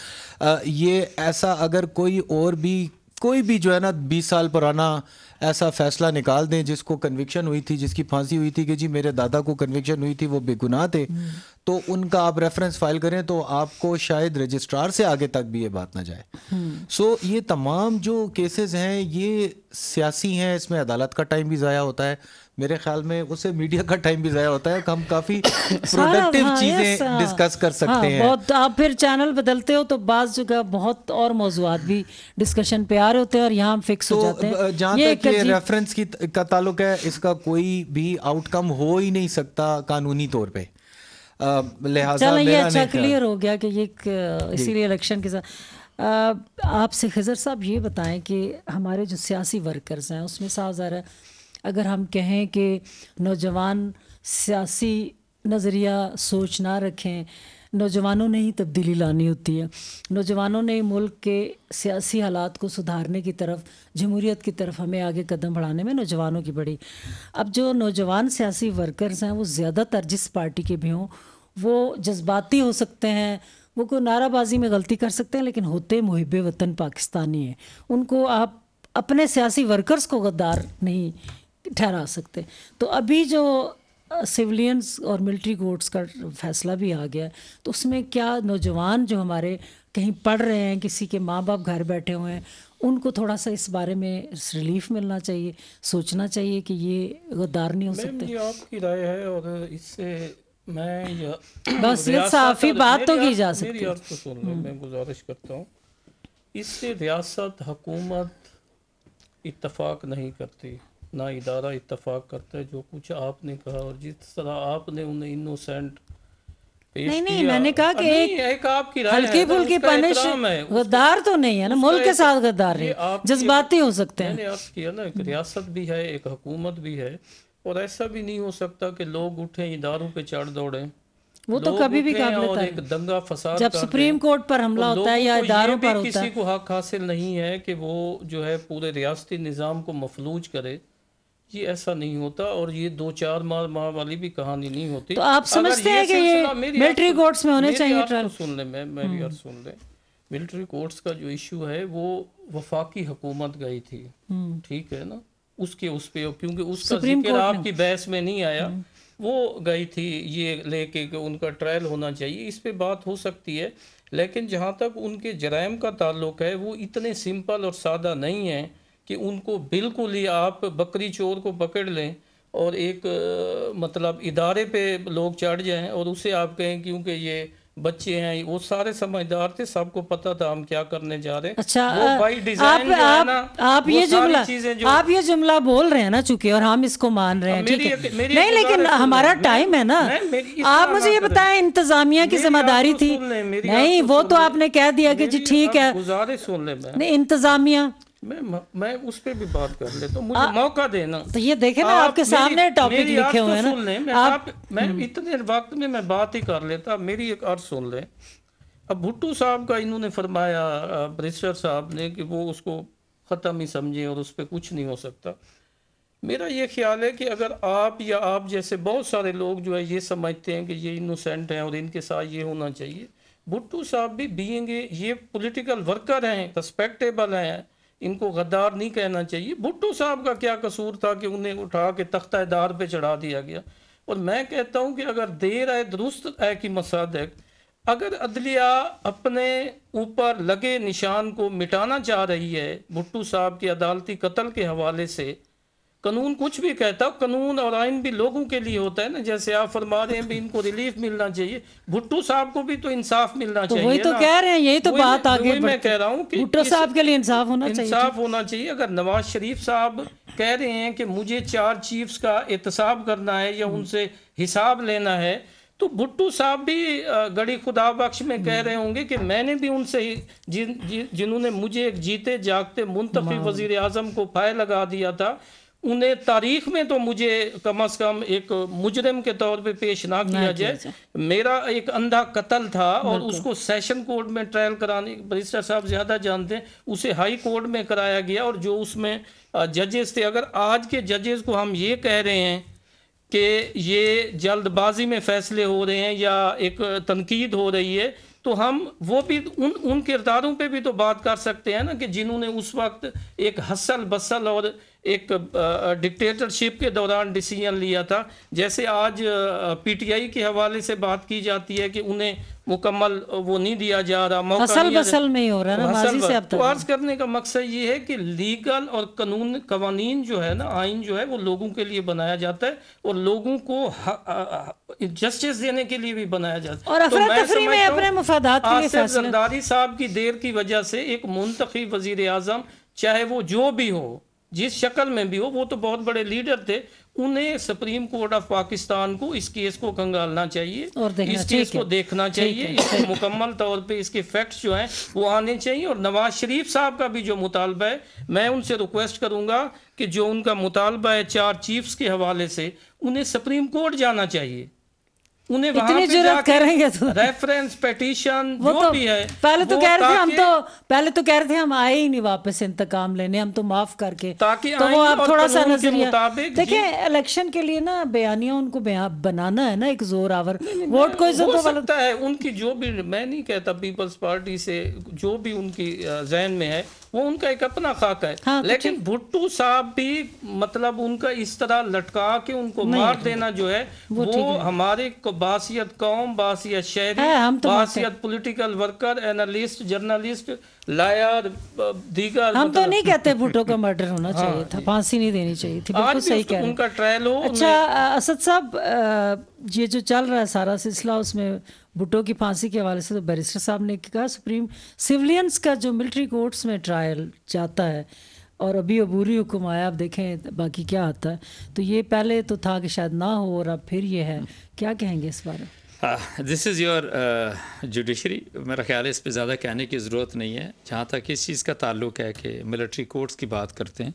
आ, ये ऐसा अगर कोई और भी कोई भी जो है ना बीस साल पुराना ऐसा फैसला निकाल दें जिसको कन्विक्शन हुई थी जिसकी फांसी हुई थी कि जी मेरे दादा को कन्विक्शन हुई थी वो बेगुनाह थे हम्म। तो उनका आप रेफरेंस फाइल करें तो आपको शायद रजिस्ट्रार से आगे तक भी ये बात ना जाए सो हम्म। so, ये तमाम जो केसेस हैं ये सियासी हैं इसमें अदालत का टाइम भी ज़ाया होता है मेरे ख्याल में उससे मीडिया का टाइम भी ज़ाया होता है हम काफ़ी प्रोडक्टिव हाँ, चीज़ें डिस्कस हाँ। कर सकते हाँ, हैं बहुत आप फिर चैनल बदलते हो तो बाज़ जगह बहुत और मौजूद भी डिस्कशन पे आ रहे होते हैं और यहाँ फिक्स तो हो जाते हैं जहाँ तक ये रेफरेंस की का ताल्लुक है इसका कोई भी आउटकम हो ही नहीं सकता कानूनी तौर पर लिहाजा ये अच्छा क्लियर हो गया कि ये इसीलिए इलेक्शन के साथ आपसे खजर साहब ये बताएं कि हमारे जो सियासी वर्कर्स हैं उसमें साहब ज़रा अगर हम कहें कि नौजवान सियासी नज़रिया सोच ना रखें नौजवानों ने ही तब्दीली लानी होती है नौजवानों ने मुल्क के सियासी हालात को सुधारने की तरफ जमहूरीत की तरफ हमें आगे कदम बढ़ाने में नौजवानों की बड़ी अब जो नौजवान सियासी वर्कर्स हैं वो ज़्यादातर जिस पार्टी के भी हों वो जज्बाती हो सकते हैं वो कोई नाराबाजी में गलती कर सकते हैं लेकिन होते मुहब वतन पाकिस्तानी हैं उनको आप अपने सियासी वर्कर्स को गद्दार नहीं ठहरा सकते तो अभी जो सिविलियंस और मिलिट्री कोर्ट्स का फैसला भी आ गया तो उसमें क्या नौजवान जो हमारे कहीं पढ़ रहे हैं किसी के माँ बाप घर बैठे हुए हैं उनको थोड़ा सा इस बारे में रिलीफ मिलना चाहिए सोचना चाहिए कि ये गद्दार नहीं हो सकते आपकी राय है और इससे मैं बस ये साफी बात तो की जा सकती है तो हम्म। मैं गुजारिश करता हूँ इससे रियासत हुकूमत इतफाक नहीं करती ना इदारा इतफाक करता है जो कुछ आपने कहा और जिस तरह आपने उन्हें इनोसेंट नहीं नहीं मैंने कहा कि एक, एक आपकी फुल तो फुल्की पनिश गद्दार तो नहीं है ना मुल्क के साथ गद्दार है जज्बाती हो सकते हैं किया ना एक रियासत भी है एक हुकूमत भी है और ऐसा भी नहीं हो सकता कि लोग उठें इदारों पे चढ़ दौड़े वो तो कभी भी काम काबिल एक दंगा फसाद जब सुप्रीम कोर्ट पर हमला होता है या इदारों पर होता है किसी को हक हासिल नहीं है कि वो जो है पूरे रियासती निज़ाम को मफलूज करे ये ऐसा नहीं होता और ये दो चार माह माह वाली भी कहानी नहीं होती तो आप समझते हैं कि ये मिलिट्री कोर्ट्स में होने चाहिए ट्रायल तो सुन ले मैं भी हम्म। यार सुन ले मिलिट्री कोर्ट्स का जो इशू है वो वफाकी हुकूमत गई थी हम्म। ठीक है ना उसके उस पे क्योंकि उसका जिक्र आपकी बहस में नहीं आया हम्म। वो गई थी ये लेके कि उनका ट्रायल होना चाहिए इस पे बात हो सकती है लेकिन जहाँ तक उनके जराइम का ताल्लुक है वो इतने सिंपल और सादा नहीं है कि उनको बिल्कुल ही आप बकरी चोर को पकड़ लें और एक मतलब इदारे पे लोग चढ़ जाएं और उसे आप कहें क्योंकि ये बच्चे हैं वो सारे समझदार थे सबको पता था हम क्या करने जा रहे अच्छा वो भाई डिजाइन आप, आप, आप ये जुमला जो... आप ये जुमला बोल रहे हैं ना चुके और हम इसको मान रहे हैं ठीक है नहीं लेकिन हमारा टाइम है ना आप मुझे ये बताएं इंतजामिया की जिम्मेदारी थी नहीं वो तो आपने कह दिया कि जी ठीक है इंतजामिया मैं मैं उस पर भी बात कर ले तो मुझे आ, मौका देना तो ये देखे ना आपके सामने टॉपिक लिखे तो हुए हैं ना मैं आप मैं हम्म। इतने वक्त में मैं बात ही कर लेता मेरी एक अर्ज सुन ले अब भुट्टू साहब का इन्होंने फरमाया ब्रिस्टर साहब ने कि वो उसको ख़त्म ही समझें और उस पर कुछ नहीं हो सकता मेरा ये ख्याल है कि अगर आप या आप जैसे बहुत सारे लोग जो है ये समझते हैं कि ये इनोसेंट हैं और इनके साथ ये होना चाहिए भुट्टू साहब भी बीएंगे ये पॉलिटिकल वर्कर हैं रिस्पेक्टेबल हैं इनको गद्दार नहीं कहना चाहिए भुट्टो साहब का क्या कसूर था कि उन्हें उठा के तख्ता दार पे चढ़ा दिया गया और मैं कहता हूँ कि अगर देर है दुरुस्त है कि मसाद अगर अदलिया अपने ऊपर लगे निशान को मिटाना चाह रही है भुट्टू साहब की अदालती कत्ल के हवाले से कानून कुछ भी कहता है कानून और आइन भी लोगों के लिए होता है ना जैसे आप फरमा रहे हैं भी इनको रिलीफ मिलना चाहिए भुट्टो साहब को भी तो इंसाफ मिलना तो चाहिए वही तो कह रहे हैं यही तो बात आगे मैं कह रहा हूँ भुट्टो साहब के लिए इंसाफ होना चाहिए इंसाफ होना चाहिए अगर नवाज शरीफ साहब कह रहे हैं कि मुझे चार चीफ्स का एहतसाब करना है या हम्म। उनसे हिसाब लेना है तो भुट्टू साहब भी गड़ी खुदा बख्श में कह रहे हम्म। होंगे कि मैंने भी उनसे जिन जिन्होंने मुझे एक जीते जागते मुंतफी वजीर आजम को फाय लगा दिया था उन्हें तारीख में तो मुझे कम अज कम एक मुजरम के तौर पे पेश ना किया जाए मेरा एक अंधा कत्ल था और उसको सेशन कोर्ट में ट्रायल कराने बरिस्टर साहब ज़्यादा जानते हैं उसे हाई कोर्ट में कराया गया और जो उसमें जजेस थे अगर आज के जजेस को हम ये कह रहे हैं कि ये जल्दबाजी में फैसले हो रहे हैं या एक तनकीद हो रही है तो हम वो भी उन उन किरदारों पे भी तो बात कर सकते हैं ना कि जिन्होंने उस वक्त एक हसल बसल और एक डिक्टेटरशिप के दौरान डिसीजन लिया था जैसे आज पीटीआई के हवाले से बात की जाती है कि उन्हें मुकम्मल वो नहीं दिया जा रहा मौका फसल बसल में हो रहा है ना से अब तो करने का मकसद ये है कि लीगल और कानून कवानीन जो है ना आइन जो है वो लोगों के लिए बनाया जाता है और लोगों को जस्टिस देने के लिए भी बनाया जाता है और तो मैं में अपने साहब की देर की वजह से एक मुंतखब वजीर आजम चाहे वो जो भी हो जिस शक्ल में भी हो वो तो बहुत बड़े लीडर थे उन्हें सुप्रीम कोर्ट ऑफ पाकिस्तान को इस केस को खंगालना चाहिए और इस केस को देखना चाहिए इसको मुकम्मल तौर पे इसके फैक्ट्स जो हैं वो आने चाहिए और नवाज शरीफ साहब का भी जो मुतालबा है मैं उनसे रिक्वेस्ट करूंगा कि जो उनका मुतालबा है चार चीफ्स के हवाले से उन्हें सुप्रीम कोर्ट जाना चाहिए उन्हें इतनी जरूरत करेंगे तो रेफरेंस पेटिशन वो तो भी है पहले तो कह रहे थे हम तो पहले तो कह रहे थे हम आए ही नहीं वापस इंतकाम लेने हम तो माफ करके ताकि तो वो आप थोड़ा सा नजरिया देखिए इलेक्शन के लिए ना बयानिया उनको बनाना है ना एक जोर आवर वोट को इज्जत तो सकता है उनकी जो भी मैं नहीं कहता पीपल्स पार्टी से जो भी उनकी जहन में है वो उनका एक अपना खाका है हाँ, तो लेकिन भुट्टू साहब भी मतलब उनका इस तरह लटका के उनको मार देना जो है वो, वो हमारे बासियत कौम बासियत शहरी हाँ, तो बासियत political worker analyst journalist lawyer दीगर हम तो मतलब, तो नहीं कहते भुट्टो का मर्डर होना हाँ, चाहिए था फांसी नहीं देनी चाहिए थी बिल्कुल सही कह उनका ट्रायल हो अच्छा असद साहब ये जो चल रहा है सारा सिलसिला उसमें भुट्टो की फांसी के हवाले से तो बैरिस्टर साहब ने कहा सुप्रीम सिविलियंस का जो मिलिट्री कोर्ट्स में ट्रायल जाता है और अभी अबूरी हुक्म आया आप देखें बाकी क्या आता है तो ये पहले तो था कि शायद ना हो और अब फिर ये है क्या कहेंगे इस बारे में दिस इज़ योर जुडिशरी मेरा ख्याल है इस पर ज़्यादा कहने की ज़रूरत नहीं है जहाँ तक इस चीज़ का ताल्लुक है कि मिलिट्री कोर्ट्स की बात करते हैं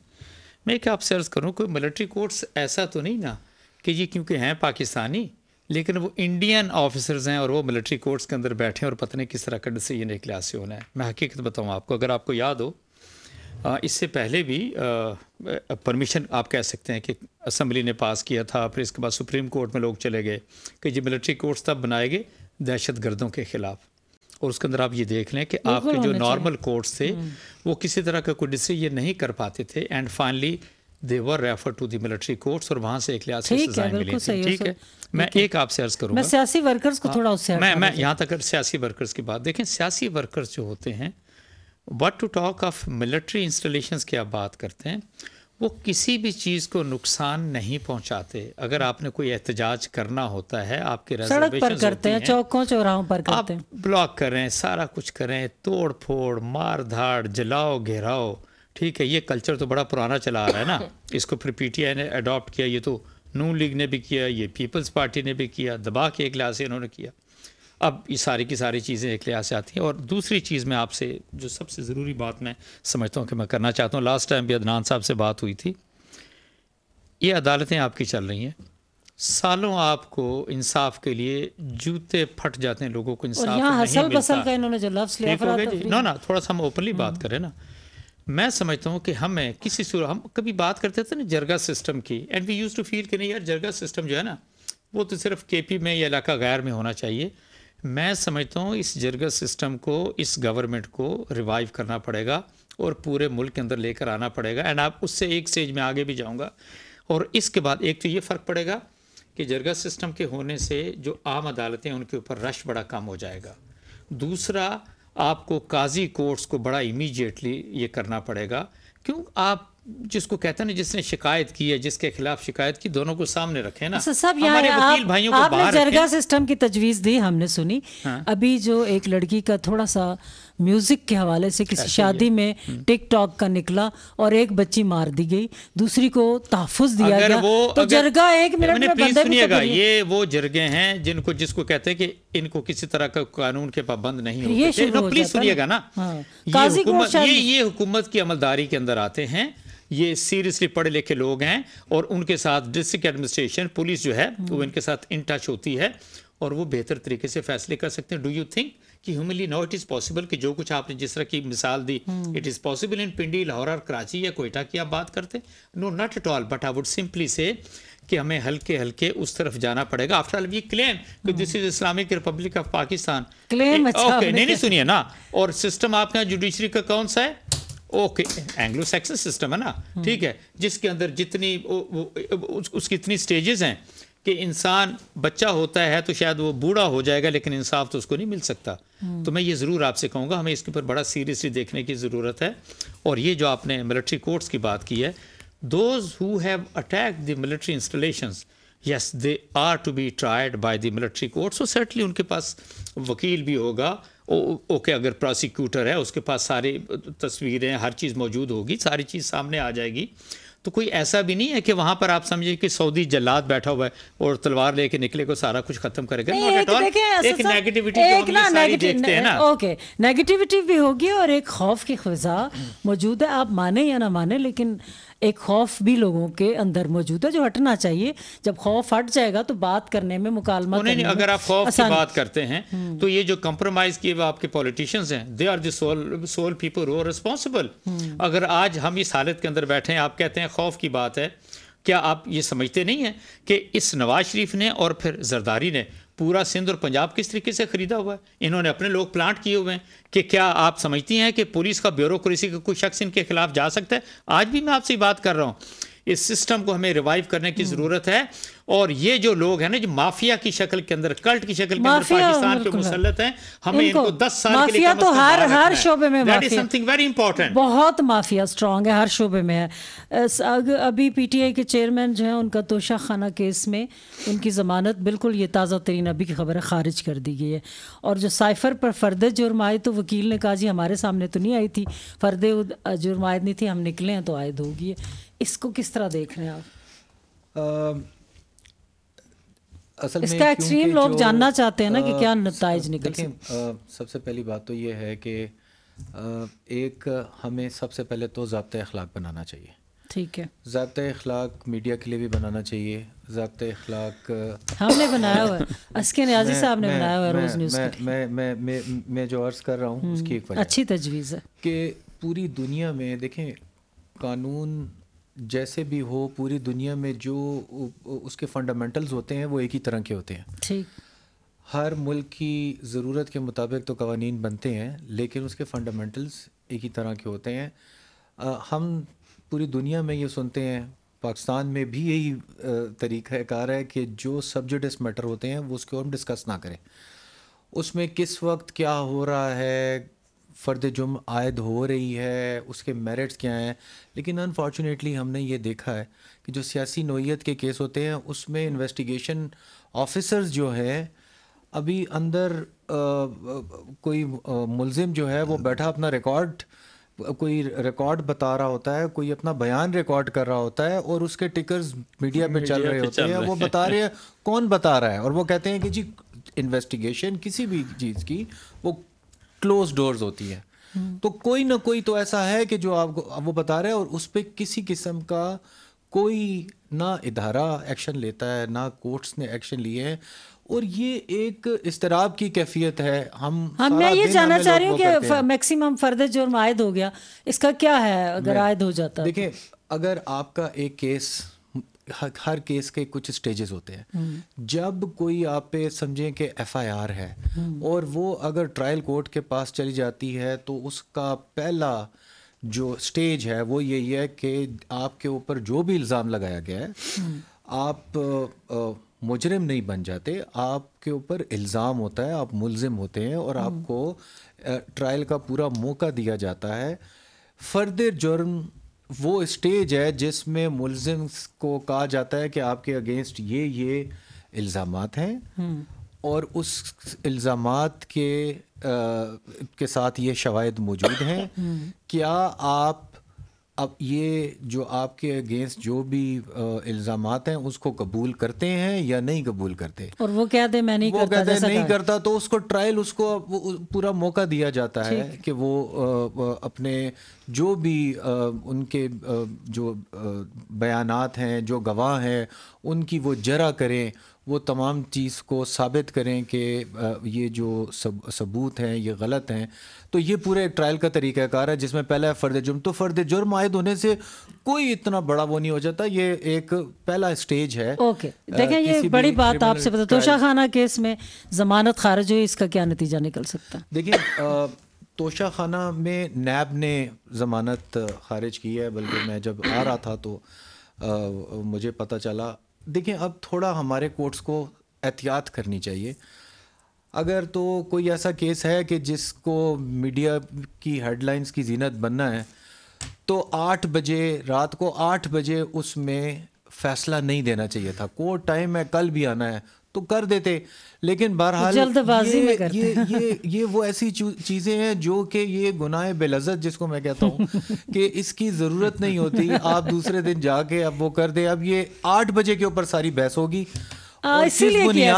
मैं क्या आपसे अर्ज़ करूँ कोई मिलिट्री कोर्ट्स ऐसा तो नहीं ना कि ये क्योंकि हैं पाकिस्तानी लेकिन वो इंडियन ऑफिसर्स हैं और वो मिलिट्री कोर्ट्स के अंदर बैठे हैं और पता नहीं किस तरह का डिसीजन एक लिहाज से होना है मैं हकीकत बताऊँ आपको अगर आपको याद हो इससे पहले भी परमिशन आप कह सकते हैं कि असम्बली ने पास किया था फिर इसके बाद सुप्रीम कोर्ट में लोग चले गए कि ये मिलिट्री कोर्ट्स तब बनाए गए दहशत गर्दों के ख़िलाफ और उसके अंदर आप ये देख लें कि आपके जो नॉर्मल कोर्ट्स थे हम्म। वो किसी तरह का कोई डिसीजन नहीं कर पाते थे and finally they were refer to the military courts और वहां से एक लिहाज से सजा मिली थी ठीक है मैं एक आपसे अर्ज करूंगा मैं सियासी वर्कर्स को हाँ, थोड़ा उससे मैं मैं यहां तक सियासी वर्कर्स की बात देखें सियासी वर्कर्स जो होते हैं what to talk of military installation की आप बात करते हैं वो किसी भी चीज़ को नुकसान नहीं पहुंचाते अगर आपने कोई एहतजाज करना होता है आपके सड़क पर करते हैं चौकों चौराहों पर करते हैं ब्लॉक करें सारा कुछ करें तोड़ फोड़ मार धाड़ जलाओ घेराओ ठीक है ये कल्चर तो बड़ा पुराना चला आ रहा है ना इसको फिर पीटीआई ने अडॉप्ट किया ये तो नून लीग ने भी किया ये पीपल्स पार्टी ने भी किया दबा के एक लिहाज से इन्होंने किया अब ये सारी की सारी चीज़ें एक लिहाज से आती हैं और दूसरी चीज़ मैं आपसे जो सबसे ज़रूरी बात मैं समझता हूँ कि मैं करना चाहता हूँ लास्ट टाइम भी अदनान साहब से बात हुई थी ये अदालतें आपकी चल रही हैं सालों आपको इंसाफ के लिए जूते फट जाते हैं लोगों को इंसाफ नहीं मिलता। का इन्होंने जो लफ्ज लिया ना ना थोड़ा सा हम ओपनली बात हम्म। करें ना मैं समझता हूँ कि हमें किसी सूर हम कभी बात करते थे ना जरगा सिस्टम की and we use to feel कि नहीं यार जरगा सिस्टम जो है ना वो तो सिर्फ केपी में या इलाका गैर में होना चाहिए मैं समझता हूँ इस जरगा सिस्टम को इस गवर्नमेंट को रिवाइव करना पड़ेगा और पूरे मुल्क के अंदर लेकर आना पड़ेगा एंड आप उससे एक स्टेज में आगे भी जाऊँगा और इसके बाद एक तो ये फ़र्क पड़ेगा कि जरगा सिस्टम के होने से जो आम अदालतें उनके ऊपर रश बड़ा कम हो जाएगा दूसरा आपको काजी कोर्ट्स को बड़ा इमीडिएटली ये करना पड़ेगा क्यों आप जिसको कहते हैं ना जिसने शिकायत की है जिसके खिलाफ शिकायत की दोनों को सामने रखे ना अच्छा, सब यहाँ वकील भाइयों को जरगा सिस्टम की तजवीज दी हमने सुनी हाँ? अभी जो एक लड़की का थोड़ा सा म्यूज़िक के हवाले से किसी शादी में हम्म। टिकटॉक का निकला और एक बच्ची मार दी गई दूसरी को तहफुज दिया गया तो जरगा एक मिनट में सुनिएगा ये वो जरगे हैं जिनको जिसको कहते हैं कि इनको किसी तरह का कानून के पाबंद नहीं ये प्लीज सुनिएगा ना हाँ। ये ये हुकूमत की अमलदारी के अंदर आते हैं ये सीरियसली पढ़े लिखे लोग हैं और उनके साथ डिस्ट्रिक्ट एडमिनिस्ट्रेशन पुलिस जो है हम्म। वो इनके साथ इन टच होती है और वो बेहतर तरीके से फैसले कर सकते हैं डू यू थिंक कि humanly now it is possible कि जो कुछ आपने जिस तरह की मिसाल दी it is possible in Pindi Lahore और कराची या कोयटा की आप बात करते no not at all but I would simply say कि हमें हल्के हल्के उस तरफ जाना पड़ेगा आफ्टर ऑल वी क्लेम कि this is Islamic Republic of Pakistan claim अच्छा ओके नहीं नहीं सुनिए ना और सिस्टम आपके यहाँ जुडिशरी का कौन सा है ओके एंग्लो सैक्सन सिस्टम है ना हम्म। ठीक है जिसके अंदर जितनी उसकी इतनी स्टेजेस हैं कि इंसान बच्चा होता है तो शायद वो बूढ़ा हो जाएगा लेकिन इंसाफ तो उसको नहीं मिल सकता हम्म। तो मैं ये ज़रूर आपसे कहूँगा हमें इसके ऊपर बड़ा सीरियसली देखने की ज़रूरत है और ये जो आपने मिलिट्री कोर्ट्स की बात की है those who have attack the military installations yes they are to be tried by the military courts so certainly उनके पास वकील भी होगा ओके अगर प्रोसिक्यूटर है उसके पास सारी तस्वीरें हर चीज़ मौजूद होगी सारी चीज़ सामने आ जाएगी तो कोई ऐसा भी नहीं है कि वहां पर आप समझिए कि सऊदी जल्लाद बैठा हुआ है और तलवार लेके निकले को सारा कुछ खत्म करेगा एक, एक नेगेटिविटी एक तो ना देखते हैं ना ओके नेगेटिविटी भी होगी और एक खौफ की खजा मौजूद है आप माने या ना माने लेकिन एक खौफ भी लोगों के अंदर मौजूद है जो हटना चाहिए जब खौफ हट जाएगा तो बात करने में मुकालमा नहीं, नहीं, अगर आप खौफ की बात करते हैं हम्म। तो ये जो कंप्रोमाइज किए हुए आपके पॉलिटिशियंस हैं they are the sole people who responsible अगर आज हम इस हालत के अंदर बैठे हैं आप कहते हैं खौफ की बात है क्या आप ये समझते नहीं हैं कि इस नवाज शरीफ ने और फिर जरदारी ने पूरा सिंध और पंजाब किस तरीके से ख़रीदा हुआ है इन्होंने अपने लोग प्लांट किए हुए हैं कि क्या आप समझती हैं कि पुलिस का ब्यूरोक्रेसी का कोई शख्स इनके खिलाफ जा सकता है आज भी मैं आपसे बात कर रहा हूँ इस सिस्टम को हमें रिवाइव करने की हम्म। ज़रूरत है और ये जो लोग हैं ना जो माफिया की शक्ल के अंदर कल्ट की शक्ल के अंदर पाकिस्तान पे मुसलत हैं हमें इनको, इनको दस साल के लिए तो हर हर शोबे में समथिंग वेरी इंपॉर्टेंट बहुत माफिया स्ट्रांग है हर शोबे में है अभी पीटीआई के चेयरमैन जो है उनका तोशा खाना केस में उनकी ज़मानत बिल्कुल ये ताज़ा तरीन अभी की खबर खारिज कर दी गई है और जो साइफर पर फर्द जुर्म आए तो वकील ने कहा जी हमारे सामने तो नहीं आई थी फर्द जुर्म आयद नहीं थी हम निकले हैं तो आयद होगी इसको किस तरह देख रहे हैं आप असल इसका एक्सट्रीम लोग जानना चाहते हैं ना कि क्या नतज निकल देखिए सबसे पहली बात तो ये है कि एक हमें सबसे पहले तो जबत अखलाक बनाना चाहिए ठीक है जबत अखलाक मीडिया के लिए भी बनाना चाहिए जबत अखलाक हमने बनाया हुआ है अस्के न्याजी साहब ने बनाया हुआ है रोज़ न्यूज़ मैं मैं मैं मैं जो अर्ज़ कर रहा हूँ उसकी एक हम्म, अच्छी तजवीज़ है कि पूरी दुनिया में देखें कानून जैसे भी हो पूरी दुनिया में जो उसके फंडामेंटल्स होते हैं वो एक ही तरह के होते हैं ठीक हर मुल्क की ज़रूरत के मुताबिक तो कवानीन बनते हैं लेकिन उसके फंडामेंटल्स एक ही तरह के होते हैं आ, हम पूरी दुनिया में ये सुनते हैं पाकिस्तान में भी यही तरीक़ाकार है कि जो सब्जेक्ट मैटर होते हैं वो उसको हम डिस्कस ना करें उसमें किस वक्त क्या हो रहा है फ़र्द जुम आयद हो रही है उसके मेरिट्स क्या हैं लेकिन अनफॉर्चुनेटली हमने ये देखा है कि जो सियासी नोयत के केस होते हैं उसमें इन्वेस्टिगेशन ऑफिसर्स जो हैं अभी अंदर आ, कोई मुलजिम जो है वो बैठा अपना रिकॉर्ड कोई रिकॉर्ड बता रहा होता है कोई अपना बयान रिकॉर्ड कर रहा होता है और उसके टिकर्स मीडिया में चल रहे होते हैं वो बता रहे हैं कौन बता रहा है और वो कहते हैं कि जी इन्वेस्टिगेशन किसी भी चीज़ की वो क्लोज डोर्स होती है तो कोई ना कोई तो ऐसा है कि जो आपको वो बता रहे हैं और उस पर किसी किस्म का कोई ना इदारा एक्शन लेता है ना कोर्ट्स ने एक्शन लिए हैं और ये एक इसतराब की कैफियत है हम हम हाँ, मैं ये जानना चाह रही हूँ कि मैक्सिमम फर्द जुर्म आयद हो गया इसका क्या है अगर आयद हो जाता तो। देखिए अगर आपका एक केस हर, हर केस के कुछ स्टेजेस होते हैं हम्म। जब कोई आप पे समझें कि एफआईआर है हम्म। और वो अगर ट्रायल कोर्ट के पास चली जाती है तो उसका पहला जो स्टेज है वो यही है कि आपके ऊपर जो भी इल्ज़ाम लगाया गया है हम्म। आप मुजरम नहीं बन जाते आपके ऊपर इल्ज़ाम होता है आप मुलजिम होते हैं और आपको ट्रायल का पूरा मौका दिया जाता है फर्दर जुर्म वो स्टेज है जिसमें मुलजिम को कहा जाता है कि आपके अगेंस्ट ये ये इल्ज़ाम हैं हम्म। और उस इल्ज़ाम के आ, के साथ ये शवाद मौजूद हैं हम्म। क्या आप अब ये जो आपके अगेंस्ट जो भी इल्ज़ाम हैं उसको कबूल करते हैं या नहीं कबूल करते और वो कहते हैं मैं नहीं वो करता कहते नहीं करता तो उसको ट्रायल उसको पूरा मौका दिया जाता है कि वो अपने जो भी उनके जो बयानात हैं जो गवाह हैं उनकी वो जरा करें वो तमाम चीज़ को साबित करें कि ये जो सब सबूत हैं ये गलत हैं तो ये पूरे ट्रायल का तरीक़ाकार है जिसमें पहला है फ़र्द जुर्म तो फ़र्द जुर्म आयद होने से कोई इतना बड़ा वो नहीं हो जाता ये एक पहला स्टेज है ओके देखें ये बड़ी बात आपसे पता तोशा खाना केस में ज़मानत खारिज हुई इसका क्या नतीजा निकल सकता है देखिए तोशा खाना में नैब ने ज़मानत खारिज की है बल्कि मैं जब आ रहा था तो आ, मुझे पता चला देखें अब थोड़ा हमारे कोर्ट्स को एहतियात करनी चाहिए अगर तो कोई ऐसा केस है कि जिसको मीडिया की हेडलाइंस की जीनत बनना है तो आठ बजे रात को आठ बजे उसमें फ़ैसला नहीं देना चाहिए था कोर्ट टाइम है कल भी आना है तो कर देते लेकिन तो बहरहाल जल्दबाजी में करते ये ये ये वो ऐसी चीज़ें हैं जो कि ये गुनाह बेलजत जिसको मैं कहता हूँ कि इसकी ज़रूरत नहीं होती आप दूसरे दिन जाके अब वो कर दे अब ये आठ बजे के ऊपर सारी बहस होगी इसीलिए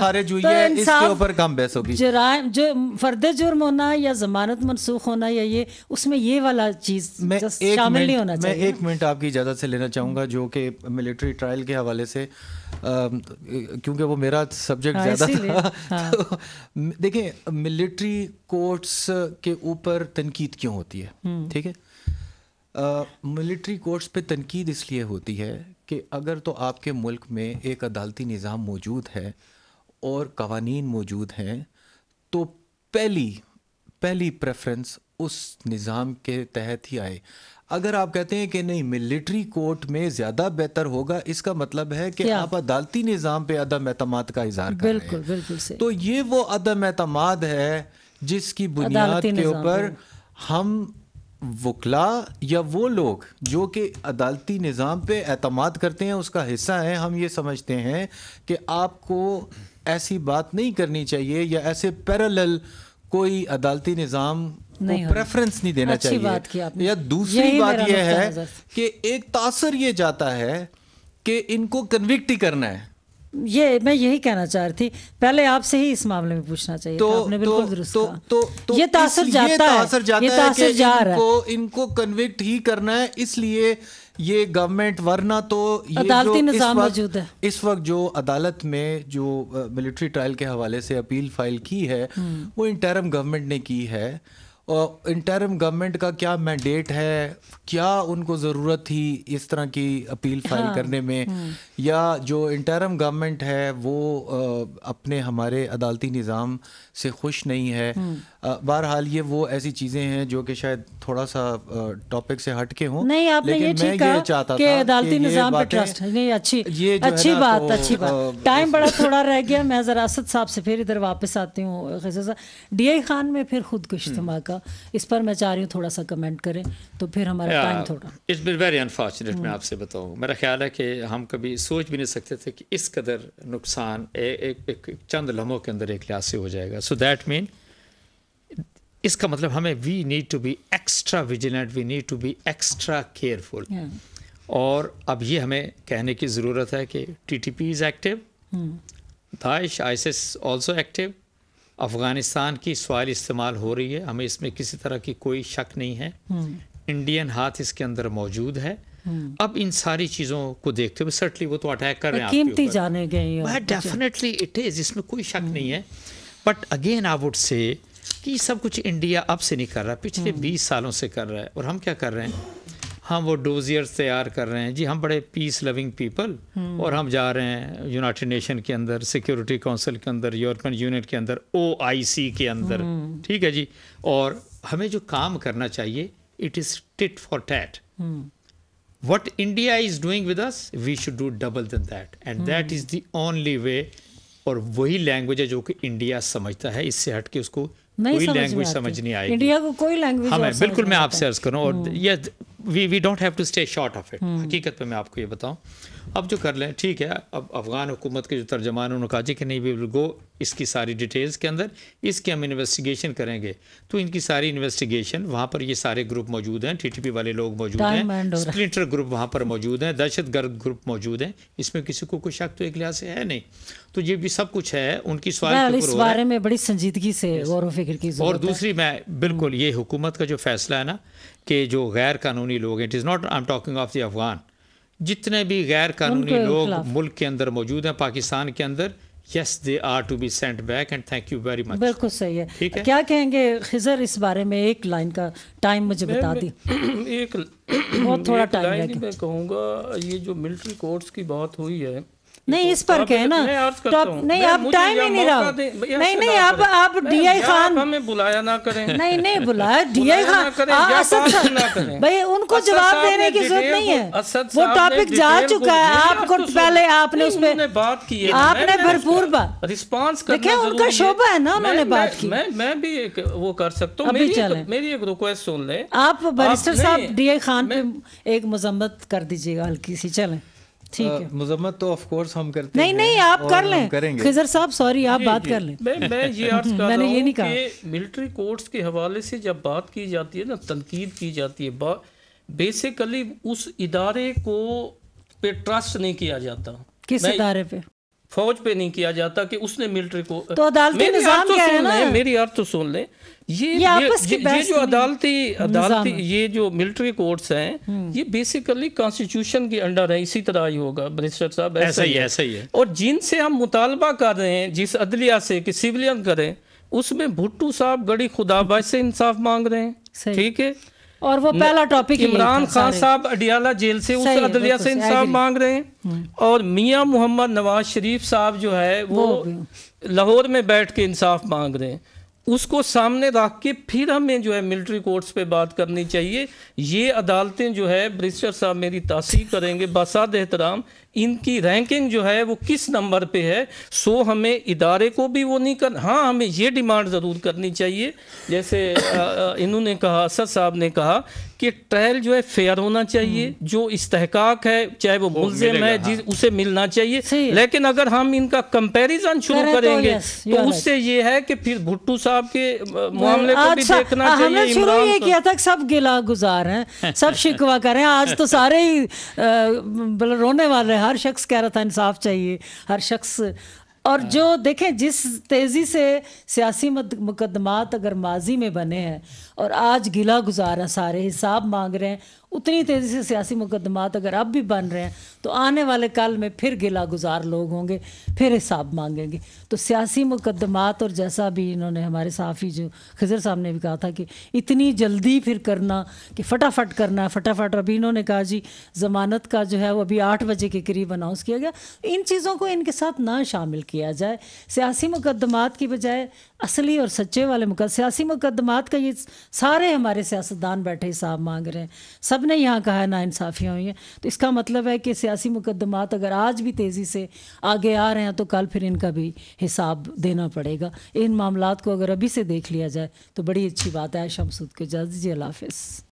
खारिज हुई तो है इसके ऊपर कम बहस होगी जराय जो फर्द जुर्म होना या जमानत मनसूख होना या ये उसमें ये वाला चीज शामिल नहीं होना चाहिए मैं एक मिनट आपकी इजाज़त से लेना चाहूंगा जो कि मिलिट्री ट्रायल के हवाले से क्योंकि वो मेरा सब्जेक्ट हाँ, ज़्यादा था हाँ। तो देखें मिलिट्री कोर्ट्स के ऊपर तनकीद क्यों होती है हम्म। ठीक है मिलिट्री कोर्ट्स पे तनकीद इसलिए होती है कि अगर तो आपके मुल्क में एक अदालती निज़ाम मौजूद है और कवानी मौजूद हैं तो पहली पहली प्रेफरेंस उस निज़ाम के तहत ही आए अगर आप कहते हैं कि नहीं मिलिट्री कोर्ट में ज़्यादा बेहतर होगा इसका मतलब है कि आप अदालती निज़ाम पे अदम एतम का इजहार कर रहे हैं बिल्कुल तो ये वो अदम एतम है जिसकी बुनियाद के ऊपर हम वकला या वो लोग जो कि अदालती निज़ाम पे अतमाद करते हैं उसका हिस्सा हैं हम ये समझते हैं कि आपको ऐसी बात नहीं करनी चाहिए या ऐसे पैरल कोई अदालती निज़ाम को प्रेफरेंस नहीं देना अच्छी चाहिए बात की आपने। या दूसरी बात यह है कि एक तासर ये जाता है कि इनको कन्विक्ट ही करना है ये मैं यही कहना चाह रही थी पहले आपसे ही इस मामले में पूछना चाहिए तो, आपने बिल्कुल तो, दुरुस्त तो, तो, तो ये तासर जाता ये तासर जाता है, ये तासर है जा रहा है इनको, इनको कन्विक्ट ही करना है इसलिए ये गवर्नमेंट वरना तो ये अदालती निजाम मौजूद है इस वक्त जो अदालत में जो मिलिट्री uh, ट्रायल के हवाले से अपील फाइल की है हम्म। वो इंटरम गवर्नमेंट ने की है इंटरम गवर्नमेंट का क्या मैंडेट है क्या उनको ज़रूरत थी इस तरह की अपील फाइल हाँ, करने में हम्म। या जो इंटरम गवर्नमेंट है वो आ, अपने हमारे अदालती निज़ाम से खुश नहीं है हम्म। बहरहाल ये वो ऐसी चीज़ें हैं जो कि शायद थोड़ा सा टॉपिक से हट के हों नहीं आपने ये ठीक कहा चाहता कि अदालती निज़ाम पे ट्रस्ट नहीं अच्छी ये तो, अच्छी बात अच्छी बात टाइम बड़ा थोड़ा रह गया मैं ज़रा असद साहब से फिर इधर वापस आती हूँ डी आई खान में फिर खुदकुश हम्म। धमाका होगा इस पर मैं चाह रही हूँ थोड़ा सा कमेंट करें तो फिर हमारा टाइम थोड़ा इट्स बिन वेरी अनफॉर्चुनेट मैं हम्म। आपसे बताऊँ मेरा ख्याल है कि हम कभी सोच भी नहीं सकते थे कि इस कदर नुकसान एक एक चंद लम्हों के अंदर एक लिहाज से हो जाएगा सो दैट मीन इसका मतलब हमें we need to be extra vigilant we need to be extra careful और अब ये हमें कहने की ज़रूरत है कि T T P is active दाइश आइसिस ऑल्सो एक्टिव अफ़गानिस्तान की सॉइल इस्तेमाल हो रही है हमें इसमें किसी तरह की कोई शक नहीं है इंडियन हम्म। हाथ इसके अंदर मौजूद है हम्म। अब इन सारी चीज़ों को देखते हुए सर्टली वो तो अटैक कर रहे हैं कीमती जाने गए डेफिनेटली इट इज़ इसमें कोई शक हम्म। नहीं है but again I would say कि सब कुछ इंडिया अब से नहीं कर रहा पिछले 20 सालों से कर रहा है और हम क्या कर रहे हैं हम वो डोजियर्स तैयार कर रहे हैं जी हम बड़े पीस लविंग पीपल और हम जा रहे हैं यूनाइटेड नेशन के अंदर सिक्योरिटी काउंसिल के अंदर यूरोपियन यूनियन के अंदर ओआईसी के अंदर हम्म। ठीक है जी और हमें जो काम करना चाहिए it is tit for tat what India is doing with us we should do double than that and that is is only way और वही लैंग्वेज है जो कि इंडिया समझता है इससे हट के उसको नहीं कोई लैंग्वेज समझ नहीं आएगी इंडिया को कोई लैंग्वेज हाँ मैं बिल्कुल मैं आपसे अर्ज करूँ और हम्म। ये we we don't have to stay short of it हकीकत पे मैं आपको ये बताऊँ अब जो कर लें ठीक है अब अफ़गान हुकूमत के जो तर्जमान उन्होंने कहा जी कि नहीं वी विल गो इसकी सारी डिटेल्स के अंदर इसकी हम इन्वेस्टिगेशन करेंगे तो इनकी सारी इन्वेस्टिगेशन वहाँ पर ये सारे ग्रुप मौजूद हैं टीटीपी वाले लोग मौजूद हैं स्प्लिटर ग्रुप वहाँ पर मौजूद हैं दहशत गर्द ग्रुप मौजूद हैं इसमें किसी को कोई शक तो एक लिहाज से है नहीं तो ये भी सब कुछ है उनकी सवाल इस बारे में बड़ी संजीदगी से गौर फिक्र की और दूसरी मैं बिल्कुल हम्म। ये हुकूमत का जो फैसला है ना कि जो गैर कानूनी लोग हैं it is not I am talking of the Afghan जितने भी गैर कानूनी लोग मुल्क के अंदर मौजूद हैं पाकिस्तान के अंदर yes they are to be sent back and thank you very much बिल्कुल सही है ठीक है क्या कहेंगे खिजर इस बारे में एक लाइन का टाइम मुझे बता दी एक बहुत थोड़ा टाइम कहूँगा ये जो मिल्ट्री कोर्ट्स की बात हुई है नहीं तो इस पर के ना तो आप तो नहीं आप टाइम ही नहीं रहा नहीं नहीं आप आप डीआई खान हमें बुलाया ना करें नहीं नहीं बुलाया डीआई खान हाँ, असद भाई उनको जवाब देने की जरूरत नहीं है वो टॉपिक जा चुका है आपको तो पहले आपने उसमें बात की है आपने भरपूर बात रिस्पॉन्स देखे उनका शोभा है ना उन्होंने बात की मैं भी वो कर सकता हूँ मेरी एक रिक्वेस्ट सुन ले आप बैरिस्टर साहब आई खान पे एक मजम्मत कर दीजिएगा हल्की सी चले मुजम्मत तो ऑफकोर्स हम करते नहीं नहीं आप कर लें खिजर साहब सॉरी आप बात कर लें मैं मैं ये अर्ज कर मैंने ये नहीं कहा मिलिट्री कोर्ट्स के हवाले से जब बात की जाती है ना तनकीद की जाती है बेसिकली उस इदारे को पे ट्रस्ट नहीं किया जाता किस इदारे पे फौज पे नहीं किया जाता कि उसने मिलिट्री को तो अदालती निजाम क्या है ना मेरी अर्थ तो सुन ले ये ये, ये, ये, ये जो अदालती अदालती ये जो मिलिट्री कोर्ट्स हैं हम्म। ये बेसिकली कॉन्स्टिट्यूशन के अंडर है इसी तरह ही होगा मिनिस्टर साहब ऐसा ही ऐसा ही है और जिनसे हम मुतालबा कर रहे हैं जिस अदलिया से कि सिविलियन करें उसमें भुट्टू साहब गड़ी खुदाबाद से इंसाफ मांग रहे हैं ठीक है और वो पहला टॉपिक इमरान खान साहब अडियाला जेल से उस अदलिया से इंसाफ मांग रहे हैं हम्म। और मियां मोहम्मद नवाज शरीफ साहब जो है वो, वो लाहौर में बैठ के इंसाफ मांग रहे हैं उसको सामने रख के फिर हमें जो है मिलिट्री कोर्ट्स पे बात करनी चाहिए ये अदालतें जो है ब्रिस्टर साहब मेरी तासीर करेंगे बसाद एहतराम इनकी रैंकिंग जो है वो किस नंबर पे है सो हमें इदारे को भी वो नहीं कर हाँ हमें ये डिमांड ज़रूर करनी चाहिए जैसे इन्होंने कहा असद साहब ने कहा कि ट्रायल जो है फेयर होना चाहिए हम्म। जो इस्तेकाक है चाहे वो मुलजिम है जिस हाँ। उसे मिलना चाहिए लेकिन अगर हम इनका कंपैरिजन शुरू तो करेंगे तो उससे ये है कि फिर भुट्टू साहब के मामले को भी अच्छा, देखना हाँ, चाहिए शुरू ये किया था सब गिला गुजार हैं सब शिकवा करें आज तो सारे ही मतलब रोने वाले हैं हर शख्स कह रहा था इंसाफ चाहिए हर शख्स और जो हाँ। देखें जिस तेज़ी से सियासी मुकदमात अगर माजी में बने हैं और आज गिला गुजार हैं सारे हिसाब मांग रहे हैं उतनी तेज़ी से सियासी मुकदमात अगर अब भी बन रहे हैं तो आने वाले कल में फिर गिला गुजार लोग होंगे फिर हिसाब मांगेंगे तो सियासी मुकदमात और जैसा भी इन्होंने हमारे साफ़ी जो खजर साहब ने भी कहा था कि इतनी जल्दी फिर करना कि फटाफट करना है फटाफट अभी इन्होंने कहा जी ज़मानत का जो है वो अभी आठ बजे के करीब अनाउंस किया गया तो इन चीज़ों को इनके साथ ना शामिल किया जाए सियासी मुकदमात की बजाय असली और सच्चे वाले मुकद सियासी मुकदमात का ये सारे हमारे सियासतदान बैठे हिसाब मांग रहे हैं सब ने यहाँ कहा है ना इंसाफ़ियाँ हुई हैं तो इसका मतलब है कि सियासी मुकदमात अगर आज भी तेज़ी से आगे आ रहे हैं तो कल फिर इनका भी हिसाब देना पड़ेगा इन मामला को अगर अभी से देख लिया जाए तो बड़ी अच्छी बात है शमसूद के इजाज़ जी अल्लाह हाफिज़